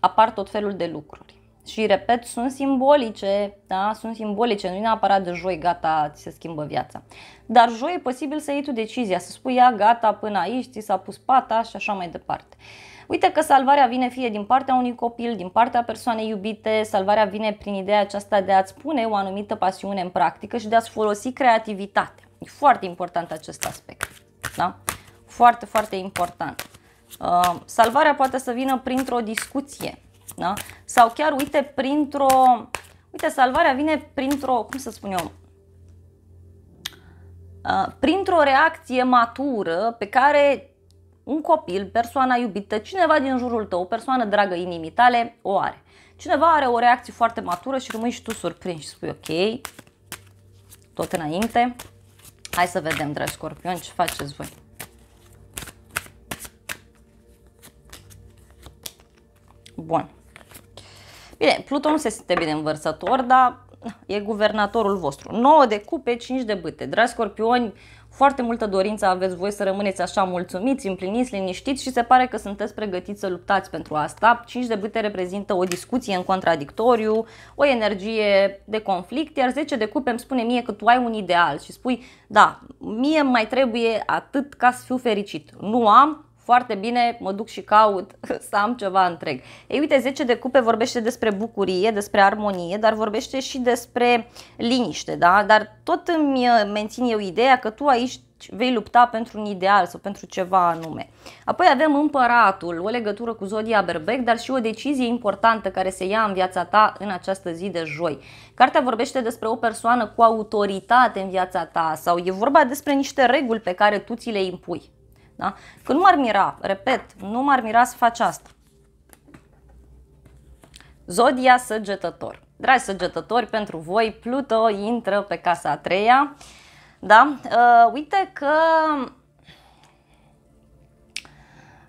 apar tot felul de lucruri și, repet, sunt simbolice, da? sunt simbolice, nu e neapărat de joi, gata, ți se schimbă viața. Dar joi e posibil să iei tu decizia, să spui, ia, gata, până aici, ți s-a pus pata și așa mai departe. Uite că salvarea vine fie din partea unui copil, din partea persoanei iubite, salvarea vine prin ideea aceasta de a-ți pune o anumită pasiune în practică și de a-ți folosi creativitate. E foarte important acest aspect. Da? Foarte, foarte important. Uh, salvarea poate să vină printr-o discuție, da? Sau chiar, uite, printr-o... Uite, salvarea vine printr-o, cum să spun eu, printr-o reacție matură pe care un copil, persoana iubită, cineva din jurul tău, o persoană dragă inimii tale, o are. Cineva are o reacție foarte matură și rămâi și tu surprins și spui ok, tot înainte. Hai să vedem, dragi scorpioni, ce faceți voi. Bun. Bine, Pluton nu se simte bine învărsător, dar e guvernatorul vostru. 9 de cupe, 5 de bâte. Dragi scorpioni, foarte multă dorință aveți voi să rămâneți așa mulțumiți, împliniți, liniștiți și se pare că sunteți pregătiți să luptați pentru asta. 5 de bâte reprezintă o discuție în contradictoriu, o energie de conflict, iar 10 de cupe îmi spune mie că tu ai un ideal și spui, da, mie mai trebuie atât ca să fiu fericit. Nu am, foarte bine, mă duc și caut <laughs> să am ceva întreg. Ei uite, 10 de cupe vorbește despre bucurie, despre armonie, dar vorbește și despre liniște, da? Dar tot îmi uh, mențin eu ideea că tu aici vei lupta pentru un ideal sau pentru ceva anume. Apoi avem împăratul, o legătură cu zodia berbec, dar și o decizie importantă care se ia în viața ta în această zi de joi. Cartea vorbește despre o persoană cu autoritate în viața ta sau e vorba despre niște reguli pe care tu ți le impui. Da? nu m-ar mira, repet, nu m-ar mira să faci asta. Zodia săgetător. Dragi săgetători, pentru voi Pluto intră pe casa a treia. Da? Uh, uite că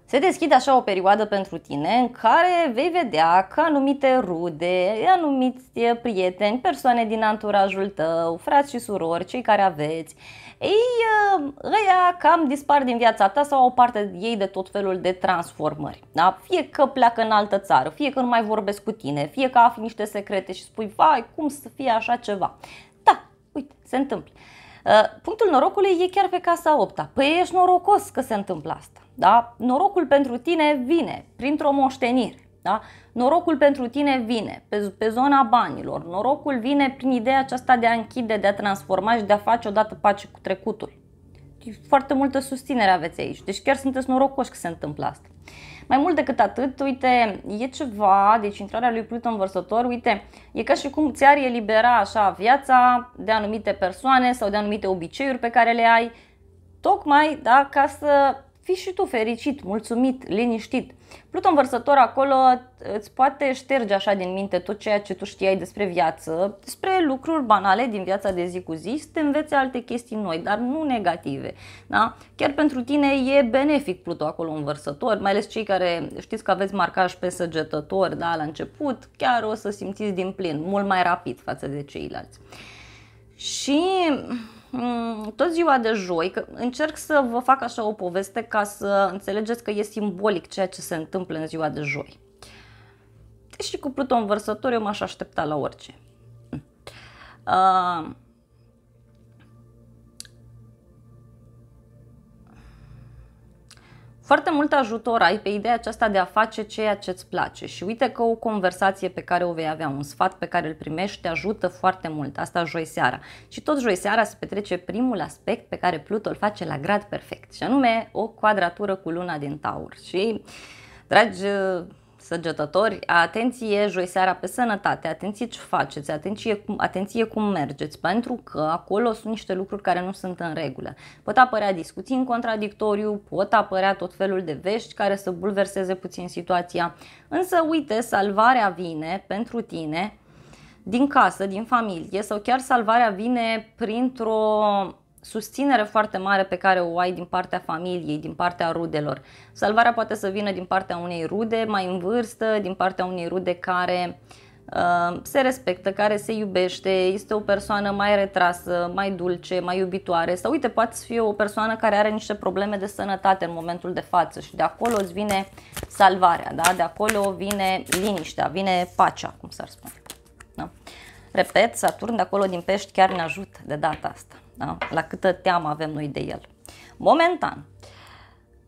se deschide așa o perioadă pentru tine în care vei vedea că anumite rude, anumiți prieteni, persoane din anturajul tău, frați și surori, cei care aveți, uh, ei, uh, ăia cam dispar din viața ta sau au parte ei de tot felul de transformări. Da? Fie că pleacă în altă țară, fie că nu mai vorbesc cu tine, fie că afli niște secrete și spui, vai, cum să fie așa ceva. Da, uite, se întâmplă. Uh, punctul norocului e chiar pe casa 8 -a. Păi ești norocos că se întâmplă asta. Da? Norocul pentru tine vine printr-o moștenire. Da? Norocul pentru tine vine pe, pe zona banilor, norocul vine prin ideea aceasta de a închide, de a transforma și de a face odată pace cu trecutul. Foarte multă susținere aveți aici, deci chiar sunteți norocoși că se întâmplă asta. Mai mult decât atât, uite, e ceva, deci intrarea lui Pluton în vărsător, uite, e ca și cum ți-ar elibera așa viața de anumite persoane sau de anumite obiceiuri pe care le ai, tocmai da, ca să fii și tu fericit, mulțumit, liniștit. Pluton vărsător acolo îți poate șterge așa din minte tot ceea ce tu știai despre viață, despre lucruri banale din viața de zi cu zi, să te învețe alte chestii noi, dar nu negative. Da? Chiar pentru tine e benefic Pluto acolo în vărsător, mai ales cei care știți că aveți marcaj pe săgetător da, la început, chiar o să simțiți din plin, mult mai rapid față de ceilalți. Și Mm, tot ziua de joi, că încerc să vă fac așa o poveste ca să înțelegeți că e simbolic ceea ce se întâmplă în ziua de joi. Deși cu Pluton vărsător eu m-aș aștepta la orice. Mm. Uh, foarte mult ajutor ai pe ideea aceasta de a face ceea ce îți place și uite că o conversație pe care o vei avea, un sfat pe care îl primești te ajută foarte mult, asta joi seara. Și tot joi seara se petrece primul aspect pe care Pluto îl face la grad perfect și anume o quadratură cu luna din taur și dragi săgetători, atenție joi seara pe sănătate, atenție ce faceți, atenție cum, atenție cum mergeți, pentru că acolo sunt niște lucruri care nu sunt în regulă. Pot apărea discuții în contradictoriu, pot apărea tot felul de vești care să bulverseze puțin situația, însă uite, salvarea vine pentru tine din casă, din familie sau chiar salvarea vine printr-o susținere foarte mare pe care o ai din partea familiei, din partea rudelor. Salvarea poate să vină din partea unei rude mai în vârstă, din partea unei rude care uh, se respectă, care se iubește, este o persoană mai retrasă, mai dulce, mai iubitoare sau uite, poate să fie o persoană care are niște probleme de sănătate în momentul de față și de acolo îți vine salvarea, da? de acolo vine liniștea, vine pacea, cum s-ar spune. Da? Repet, Saturn de acolo din pești chiar ne ajută de data asta. Da? La câtă teamă avem noi de el. Momentan,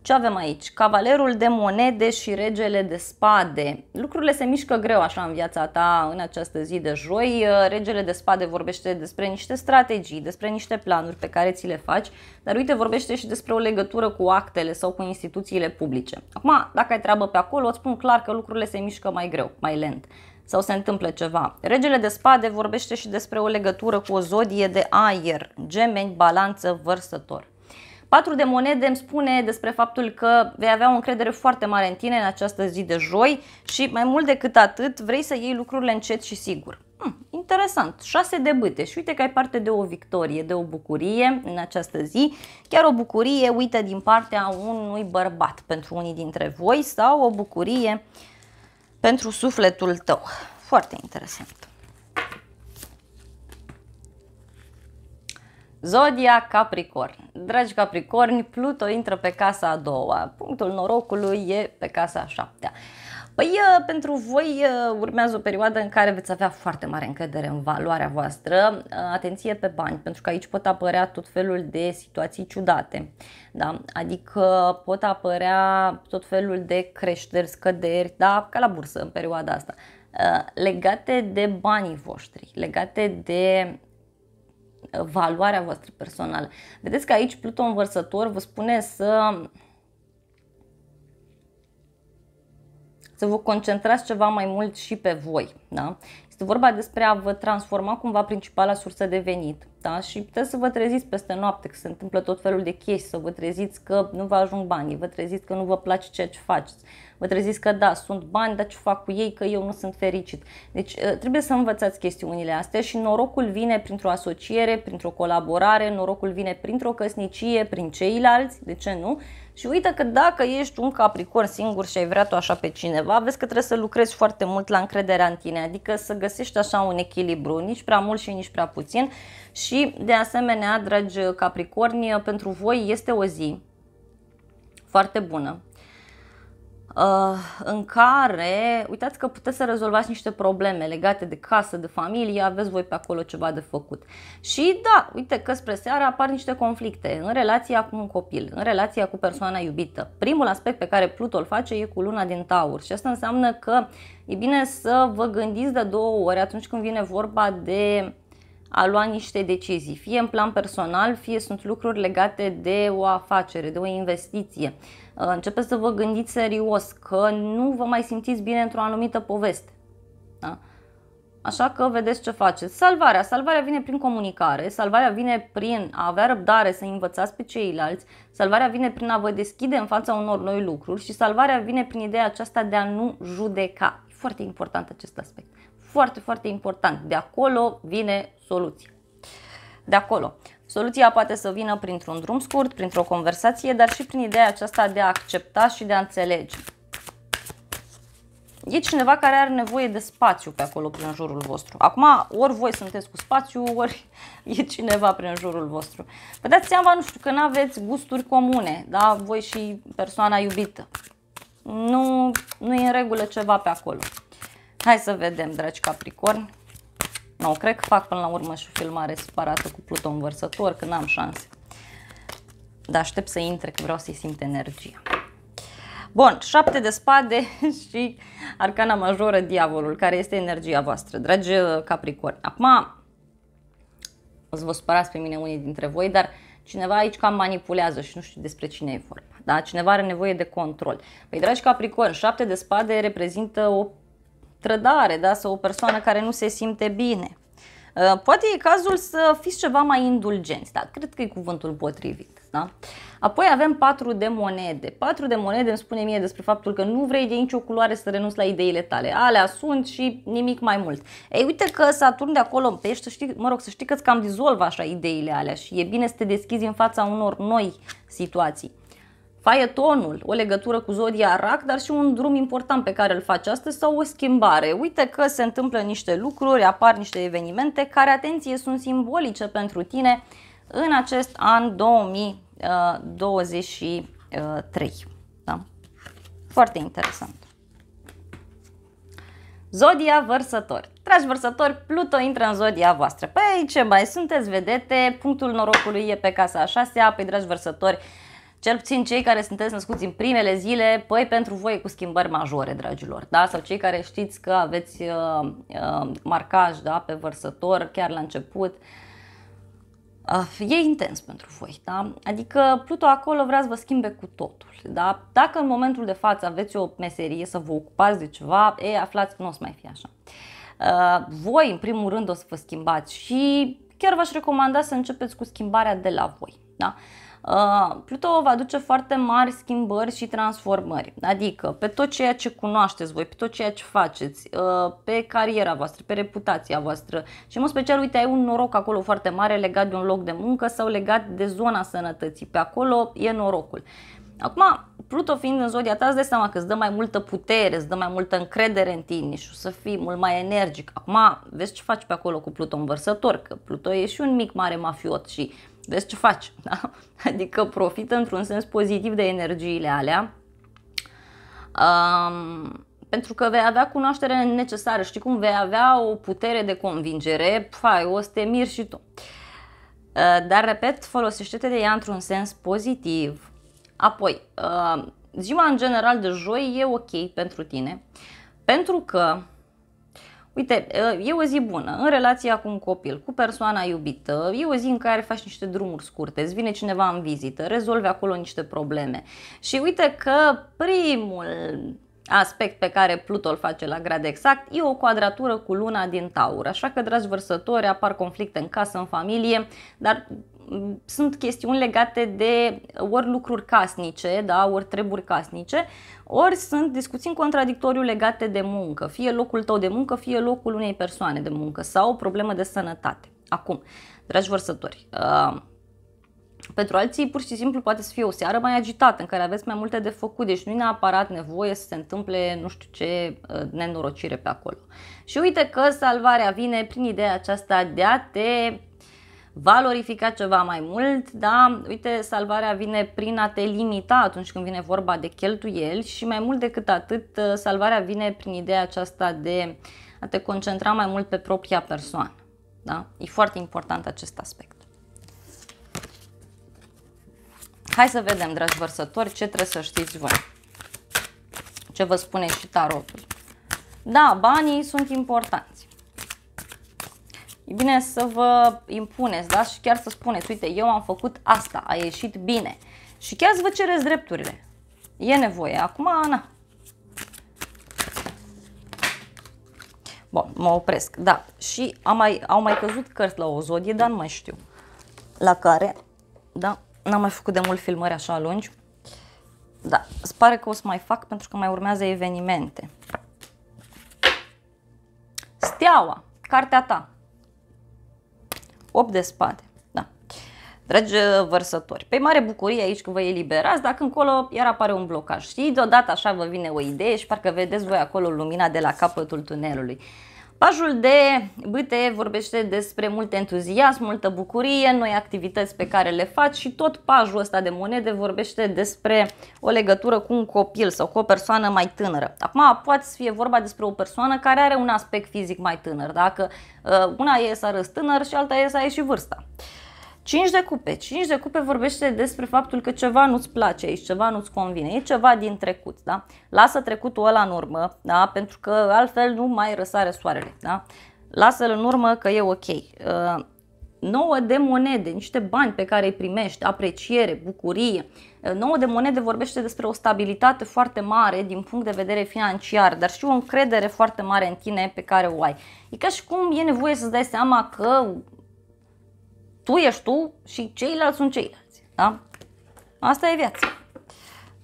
ce avem aici? Cavalerul de monede și regele de spade. Lucrurile se mișcă greu așa în viața ta în această zi de joi. Uh, regele de spade vorbește despre niște strategii, despre niște planuri pe care ți le faci, dar uite vorbește și despre o legătură cu actele sau cu instituțiile publice. Acum, dacă ai treabă pe acolo, îți spun clar că lucrurile se mișcă mai greu, mai lent sau se întâmplă ceva. Regele de spade vorbește și despre o legătură cu o zodie de aer, gemeni, balanță, vărsător. Patru de monede îmi spune despre faptul că vei avea o încredere foarte mare în tine în această zi de joi și mai mult decât atât vrei să iei lucrurile încet și sigur. Hmm, interesant, Șase de bâte și uite că ai parte de o victorie, de o bucurie în această zi, chiar o bucurie, uite, din partea unui bărbat pentru unii dintre voi sau o bucurie uh, pentru sufletul tău. Foarte interesant. Zodia Capricorn. Dragi Capricorni, Pluto intră pe casa a doua. Punctul norocului e pe casa a șaptea. Păi pentru voi urmează o perioadă în care veți avea foarte mare încredere în valoarea voastră, atenție pe bani, pentru că aici pot apărea tot felul de situații ciudate, da? adică pot apărea tot felul de creșteri, scăderi, da? ca la bursă în perioada asta, legate de banii voștri, legate de valoarea voastră personală. Vedeți că aici Pluton Vărsător vă spune să să vă concentrați ceva mai mult și pe voi. Da? Este vorba despre a vă transforma cumva principala sursă de venit da? Și puteți să vă treziți peste noapte, că se întâmplă tot felul de chestii, să vă treziți că nu vă ajung banii, vă treziți că nu vă place ceea ce faceți, vă treziți că da, sunt bani, dar ce fac cu ei, că eu nu sunt fericit. Deci ă, trebuie să învățați chestiunile astea și norocul vine printr-o asociere, printr-o colaborare, norocul vine printr-o căsnicie, prin ceilalți, de ce nu? Și uite că dacă ești un capricorn singur și ai vrea tu așa pe cineva, vezi că trebuie să lucrezi foarte mult la încrederea în tine, adică să găsești așa un echilibru, nici prea mult și nici prea puțin și de asemenea, dragi Capricorni, pentru voi este o zi foarte bună uh, în care, uitați că puteți să rezolvați niște probleme legate de casă, de familie, aveți voi pe acolo ceva de făcut. Și da, uite că spre seară apar niște conflicte în relația cu un copil, în relația cu persoana iubită. Primul aspect pe care Pluto îl face e cu luna din Taur și asta înseamnă că e bine să vă gândiți de două ori atunci când vine vorba de a lua niște decizii, fie în plan personal, fie sunt lucruri legate de o afacere, de o investiție. Uh, începeți să vă gândiți serios că nu vă mai simțiți bine într-o anumită poveste. Da? Așa că vedeți ce faceți. Salvarea. Salvarea vine prin comunicare, salvarea vine prin a avea răbdare să învățați pe ceilalți, salvarea vine prin a vă deschide în fața unor noi lucruri și salvarea vine prin ideea aceasta de a nu judeca. E foarte important acest aspect. Foarte, foarte important. De acolo vine soluția. De acolo. Soluția poate să vină printr-un drum scurt, printr-o conversație, dar și prin ideea aceasta de a accepta și de a înțelege. E cineva care are nevoie de spațiu pe acolo, prin jurul vostru. Acum, ori voi sunteți cu spațiu, ori <laughs> e cineva prin jurul vostru. Vă dați seama, nu știu, că nu aveți gusturi comune, da? Voi și persoana iubită. Nu, nu e în regulă ceva pe acolo. Hai să vedem, dragi Capricorn. Nu, cred că fac până la urmă și o filmare separată cu Pluton învărsător, că n-am șanse. Dar aștept să intre, că vreau să-i simt energia. Bun, șapte de spade <laughs> și arcana majoră, diavolul, care este energia voastră, dragi uh, Capricorn. Acum, o să vă supărați pe mine unii dintre voi, dar cineva aici cam manipulează și nu știu despre cine e vorba. Da? Cineva are nevoie de control. Păi, dragi Capricorn, șapte de spade reprezintă o trădare da? sau o persoană care nu se simte bine. Uh, poate e cazul să fiți ceva mai indulgenți, da? cred că e cuvântul potrivit. Da? Apoi avem patru de monede. Patru de monede îmi spune mie despre faptul că nu vrei de nicio culoare să renunți la ideile tale. Alea sunt și nimic mai mult. Ei, uite că Saturn de acolo în pești, să știi, mă rog, să știi că ți cam dizolvă așa ideile alea și e bine să te deschizi în fața unor noi situații faietonul, o legătură cu zodia rac, dar și un drum important pe care îl faci astăzi sau o schimbare. Uite că se întâmplă niște lucruri, apar niște evenimente care, atenție, sunt simbolice pentru tine în acest an 2023. Uh, uh, da? Foarte interesant. Zodia vărsători. Dragi vărsători, Pluto intră în zodia voastră. Păi ce mai sunteți vedete, punctul norocului e pe casa a șasea, păi dragi vărsători, cel puțin cei care sunteți născuți în primele zile, păi pentru voi cu schimbări majore, dragilor, da? Sau cei care știți că aveți uh, uh, marcaj, da, pe vărsător, chiar la început. Uh, e intens pentru voi, da? Adică Pluto acolo vrea să vă schimbe cu totul, da? Dacă în momentul de față aveți o meserie să vă ocupați de ceva, e, aflați că nu o să mai fie așa. Uh, voi, în primul rând, o să vă schimbați și chiar v-aș recomanda să începeți cu schimbarea de la voi, da? Uh, Uh, Pluto va duce foarte mari schimbări și transformări, adică pe tot ceea ce cunoașteți voi, pe tot ceea ce faceți, uh, pe cariera voastră, pe reputația voastră și în mod special, uite, ai un noroc acolo foarte mare legat de un loc de muncă sau legat de zona sănătății, pe acolo e norocul. Acum, Pluto fiind în zodia ta, îți dai seama că îți dă mai multă putere, îți dă mai multă încredere în tine și o să fii mult mai energic. Acum, vezi ce faci pe acolo cu Pluto învărsător, că Pluto e și un mic mare mafiot și vezi ce faci, <laughs> da? Adică profită într-un sens pozitiv de energiile alea. Um, pentru că vei avea cunoaștere necesară, știi cum vei avea o putere de convingere, fai, o să te miri și tu. Uh, dar, repet, folosește-te de ea într-un sens pozitiv. Apoi, uh, ziua în general de joi e ok pentru tine, pentru că Uite, uh, e o zi bună în relația cu un copil, cu persoana iubită, e o zi în care faci niște drumuri scurte, îți vine cineva în vizită, rezolvi acolo niște probleme. Și uite că primul aspect pe care Pluto îl face la grad exact e o quadratură cu luna din Taur. Așa că, dragi vărsători, apar conflicte în casă, în familie, dar sunt chestiuni legate de ori lucruri casnice, da, ori treburi casnice, ori sunt discuții în contradictoriu legate de muncă, fie locul tău de muncă, fie locul unei persoane de muncă sau o problemă de sănătate. Acum, dragi vărsători, uh, pentru alții pur și simplu poate să fie o seară mai agitată în care aveți mai multe de făcut, deci nu e neapărat nevoie să se întâmple nu știu ce uh, nenorocire pe acolo. Și uite că salvarea vine prin ideea aceasta de a te valorifica ceva mai mult, da, uite, salvarea vine prin a te limita atunci când vine vorba de cheltuieli și mai mult decât atât, ă, salvarea vine prin ideea aceasta de a te concentra mai mult pe propria persoană. Da? E foarte important acest aspect. Hai să vedem, dragi vărsători, ce trebuie să știți voi. Ce vă spune și tarotul. Da, banii sunt importanți. E bine să vă impuneți, da? Și chiar să spuneți, uite, eu am făcut asta, a ieșit bine. Și chiar să vă cereți drepturile. E nevoie. Acum, Ana. Bun, mă opresc. Da, și am mai, au mai căzut cărți la o zodie, dar nu mai știu. La care, da, n-am mai făcut de mult filmări așa lungi. Da, se pare că o să mai fac pentru că mai urmează evenimente. Steaua, cartea ta. 8 de spade. Da. Dragi uh, vărsători, pe mare bucurie aici că vă eliberați, dacă încolo iar apare un blocaj. Și deodată așa vă vine o idee și parcă vedeți voi acolo lumina de la capătul tunelului. Pajul de bâte vorbește despre mult entuziasm, multă bucurie, noi activități pe care le faci și tot pajul ăsta de monede vorbește despre o legătură cu un copil sau cu o persoană mai tânără. Acum poate să fie vorba despre o persoană care are un aspect fizic mai tânăr, dacă uh, una e să arăți tânăr și alta e să ai și vârsta. Uh, 5 de cupe. 5 de cupe vorbește despre faptul că ceva nu-ți place aici, ceva nu-ți convine, e ceva din trecut, da? Lasă trecutul ăla în urmă, da? Pentru că altfel nu mai răsare soarele, da? Lasă-l în urmă că e ok. Uh, 9 de monede, niște bani pe care îi primești, apreciere, bucurie. 9 uh, de monede vorbește despre o stabilitate foarte mare din punct de vedere financiar, dar și o încredere foarte mare în tine pe care o ai. E ca și cum e nevoie să-ți dai seama că tu ești tu și ceilalți sunt ceilalți. Da? Asta e viața.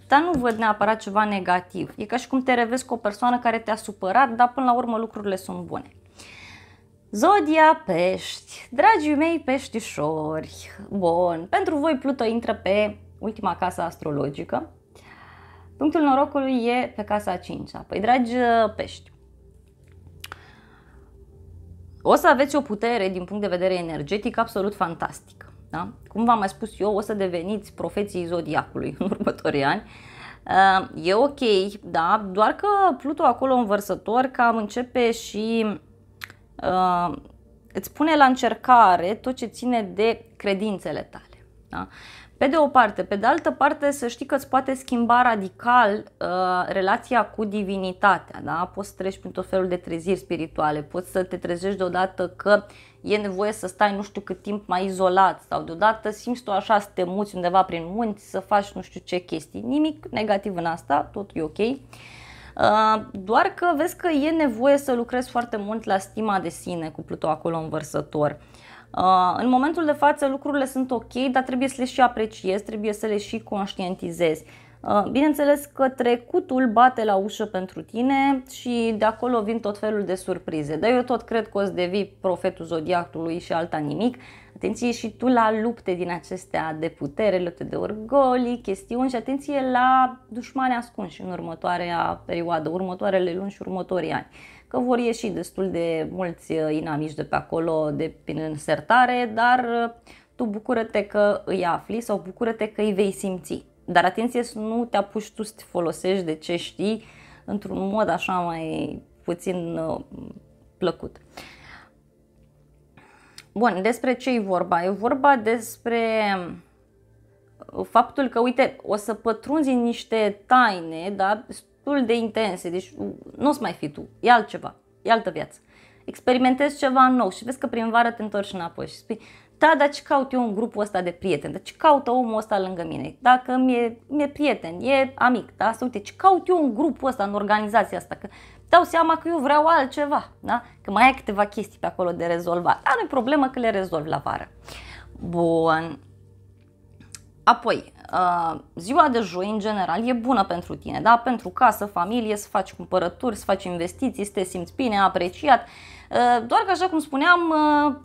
Dar nu văd neapărat ceva negativ. E ca și cum te revezi cu o persoană care te-a supărat, dar până la urmă lucrurile sunt bune. Zodia pești, dragii mei peștișori, bun, pentru voi Pluto intră pe ultima casă astrologică. Punctul norocului e pe casa a cincea. Păi dragi uh, pești, o să aveți o putere din punct de vedere energetic absolut fantastică. Da? Cum v-am mai spus eu, o să deveniți profeții zodiacului în <laughs> următorii ani. Uh, e ok, da, doar că Pluto acolo învărsător cam începe și uh, îți pune la încercare tot ce ține de credințele tale. Da? Pe de o parte. Pe de altă parte, să știi că îți poate schimba radical uh, relația cu divinitatea. Da? Poți să treci prin tot felul de treziri spirituale, poți să te trezești deodată că e nevoie să stai nu știu cât timp mai izolat sau deodată simți tu așa să te muți undeva prin munți, să faci nu știu ce chestii. Nimic negativ în asta, tot e ok. Uh, doar că vezi că e nevoie să lucrezi foarte mult la stima de sine cu Pluto acolo învărsător. Uh, în momentul de față lucrurile sunt ok, dar trebuie să le și apreciezi, trebuie să le și conștientizezi. Uh, bineînțeles că trecutul bate la ușă pentru tine și de acolo vin tot felul de surprize. Dar eu tot cred că o să devii profetul zodiacului și alta nimic. Atenție și tu la lupte din acestea de putere, lupte de orgoli, chestiuni și atenție la dușmani ascunși în următoarea perioadă, următoarele luni și următorii ani că vor ieși destul de mulți uh, inamici de pe acolo, de prin însertare, dar uh, tu bucură-te că îi afli sau bucură-te că îi vei simți. Dar atenție să nu te apuci tu să te folosești de ce știi într-un mod așa mai puțin uh, plăcut. Bun, despre ce e vorba? E vorba despre faptul că, uite, o să pătrunzi în niște taine, da, destul de intense, deci nu o să mai fi tu, e altceva, e altă viață. Experimentezi ceva nou și vezi că prin vară te întorci înapoi și spui, da, dar ce caut eu în grupul ăsta de prieteni, dar ce caută omul ăsta lângă mine, dacă mi-e, mi-e prieten, e amic, da, să uite, ce caut eu în grupul ăsta, în organizația asta, că dau seama că eu vreau altceva, da, că mai ai câteva chestii pe acolo de rezolvat, dar nu e problemă că le rezolvi la vară. Bun. Apoi, Uh, ziua de joi, în general, e bună pentru tine, da? pentru casă, familie, să faci cumpărături, să faci investiții, să te simți bine, apreciat. Uh, doar că, așa cum spuneam, uh,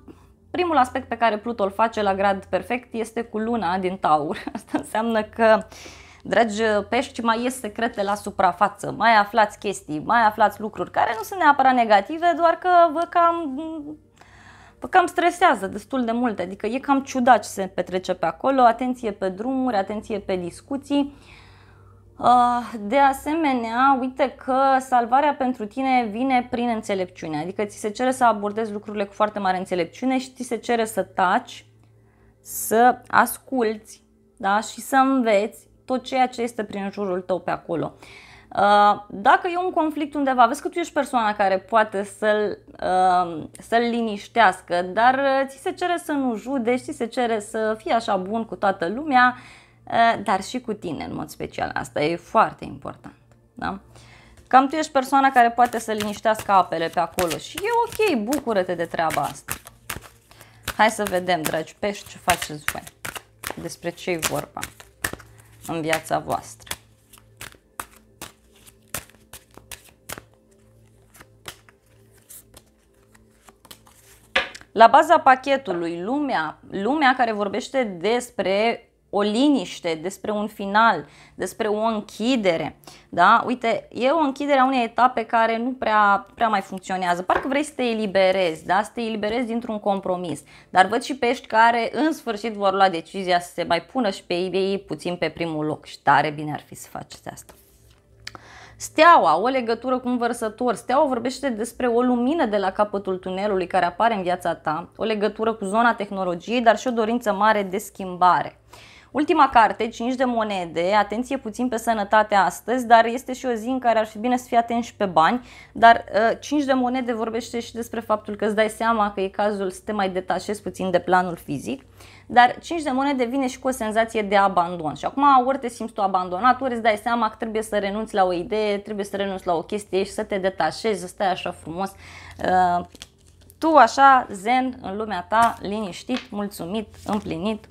Primul aspect pe care Pluto îl face la grad perfect este cu luna din taur. <laughs> Asta înseamnă că Dragi pești, mai ies secrete la suprafață, mai aflați chestii, mai aflați lucruri care nu sunt neapărat negative, doar că vă cam cam stresează destul de mult, adică e cam ciudat ce se petrece pe acolo, atenție pe drumuri, atenție pe discuții. Uh, de asemenea, uite că salvarea pentru tine vine prin înțelepciune, adică ți se cere să abordezi lucrurile cu foarte mare înțelepciune și ți se cere să taci, să asculți da? și să înveți tot ceea ce este prin jurul tău pe acolo. Uh, dacă e un conflict undeva, vezi că tu ești persoana care poate să-l, uh, să-l liniștească, dar uh, ți se cere să nu judeci, ți se cere să fii așa bun cu toată lumea, dar și cu tine în mod special. Asta e foarte important. Da? Cam tu ești persoana care poate să liniștească apele pe acolo și e ok, bucură-te de treaba asta. Hai să vedem, dragi pești, ce faceți voi, despre ce e vorba în viața voastră. La baza pachetului, lumea, lumea care vorbește despre o liniște, despre un final, despre o închidere. Da? Uite, e o închidere a unei etape care nu prea, prea mai funcționează. Parcă vrei să te eliberezi, da? să te eliberezi dintr-un compromis. Dar văd și pești care în sfârșit vor lua decizia să se mai pună și pe ei puțin pe primul loc. Și tare bine ar fi să faceți asta. Steaua, o legătură cu un vărsător. Steaua vorbește despre o lumină de la capătul tunelului care apare în viața ta, o legătură cu zona tehnologiei, dar și o dorință mare de schimbare. Ultima carte, 5 de monede, atenție puțin pe sănătate astăzi, dar este și o zi în care ar fi bine să fii atent și pe bani, dar 5 uh, de monede vorbește și despre faptul că îți dai seama că e cazul să te mai detașezi puțin de planul fizic dar 5 de monede vine și cu o senzație de abandon. Și acum ori te simți tu abandonat, ori îți dai seama că trebuie să renunți la o idee, trebuie să renunți la o chestie și să te detașezi, să stai așa frumos. Uh, tu așa, zen, în lumea ta, liniștit, mulțumit, împlinit.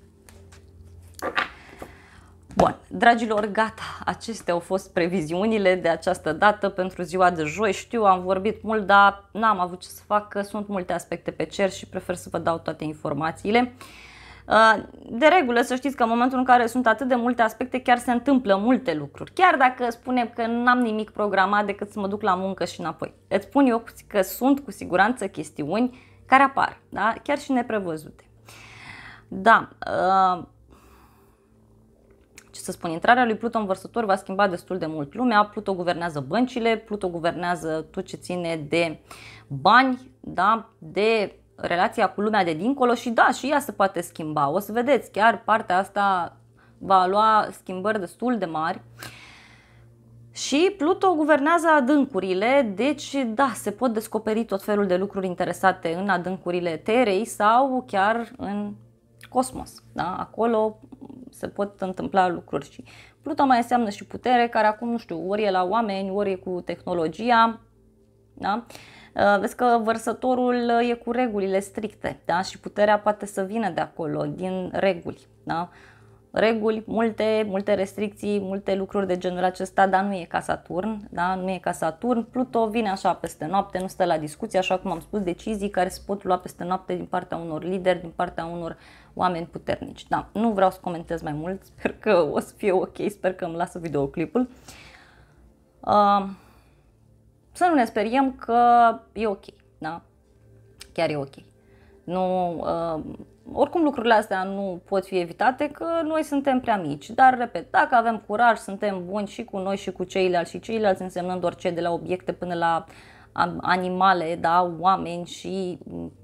Bun, dragilor, gata, acestea au fost previziunile de această dată pentru ziua de joi. Știu, am vorbit mult, dar n-am avut ce să fac, că sunt multe aspecte pe cer și prefer să vă dau toate informațiile. Uh, Uh, de regulă să știți că în momentul în care sunt atât de multe aspecte chiar se întâmplă multe lucruri. Chiar dacă spunem că n-am nimic programat decât să mă duc la muncă și înapoi. Îți spun eu că sunt cu siguranță chestiuni care apar, da? chiar și neprevăzute. Da, uh, ce să spun, intrarea lui Pluto în vărsător va schimba destul de mult lumea, Pluto guvernează băncile, Pluto guvernează tot ce ține de bani, da? de relația cu lumea de dincolo și da, și ea se poate schimba. O să vedeți, chiar partea asta va lua schimbări destul de mari. Și Pluto guvernează adâncurile, deci da, se pot descoperi tot felul de lucruri interesate în adâncurile Terei sau chiar în cosmos. Da? Acolo se pot întâmpla lucruri și Pluto mai înseamnă și putere, care acum, nu știu, ori e la oameni, ori e cu tehnologia. Da? Uh, Uh, vezi că vărsătorul uh, e cu regulile stricte da? și puterea poate să vină de acolo, din reguli. Da? Reguli, multe, multe restricții, multe lucruri de genul acesta, dar nu e ca Saturn, da? nu e ca Saturn. Pluto vine așa peste noapte, nu stă la discuție, așa cum am spus, decizii care se pot lua peste noapte din partea unor lideri, din partea unor oameni puternici. Da, nu vreau să comentez mai mult, <laughs> sper că o să fie ok, sper că îmi lasă videoclipul. Uh, să nu ne speriem că e ok, da? Chiar e ok. Nu, uh, oricum lucrurile astea nu pot fi evitate că noi suntem prea mici, dar repet, dacă avem curaj, suntem buni și cu noi și cu ceilalți și ceilalți însemnând orice de la obiecte până la animale, da, oameni și,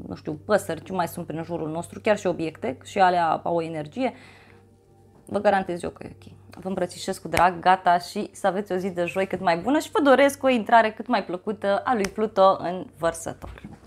nu știu, păsări, ce mai sunt prin jurul nostru, chiar și obiecte și alea au o energie, vă garantez eu că e ok vă îmbrățișez cu drag, gata și să aveți o zi de joi cât mai bună și vă doresc o intrare cât mai plăcută a lui Pluto în vărsător.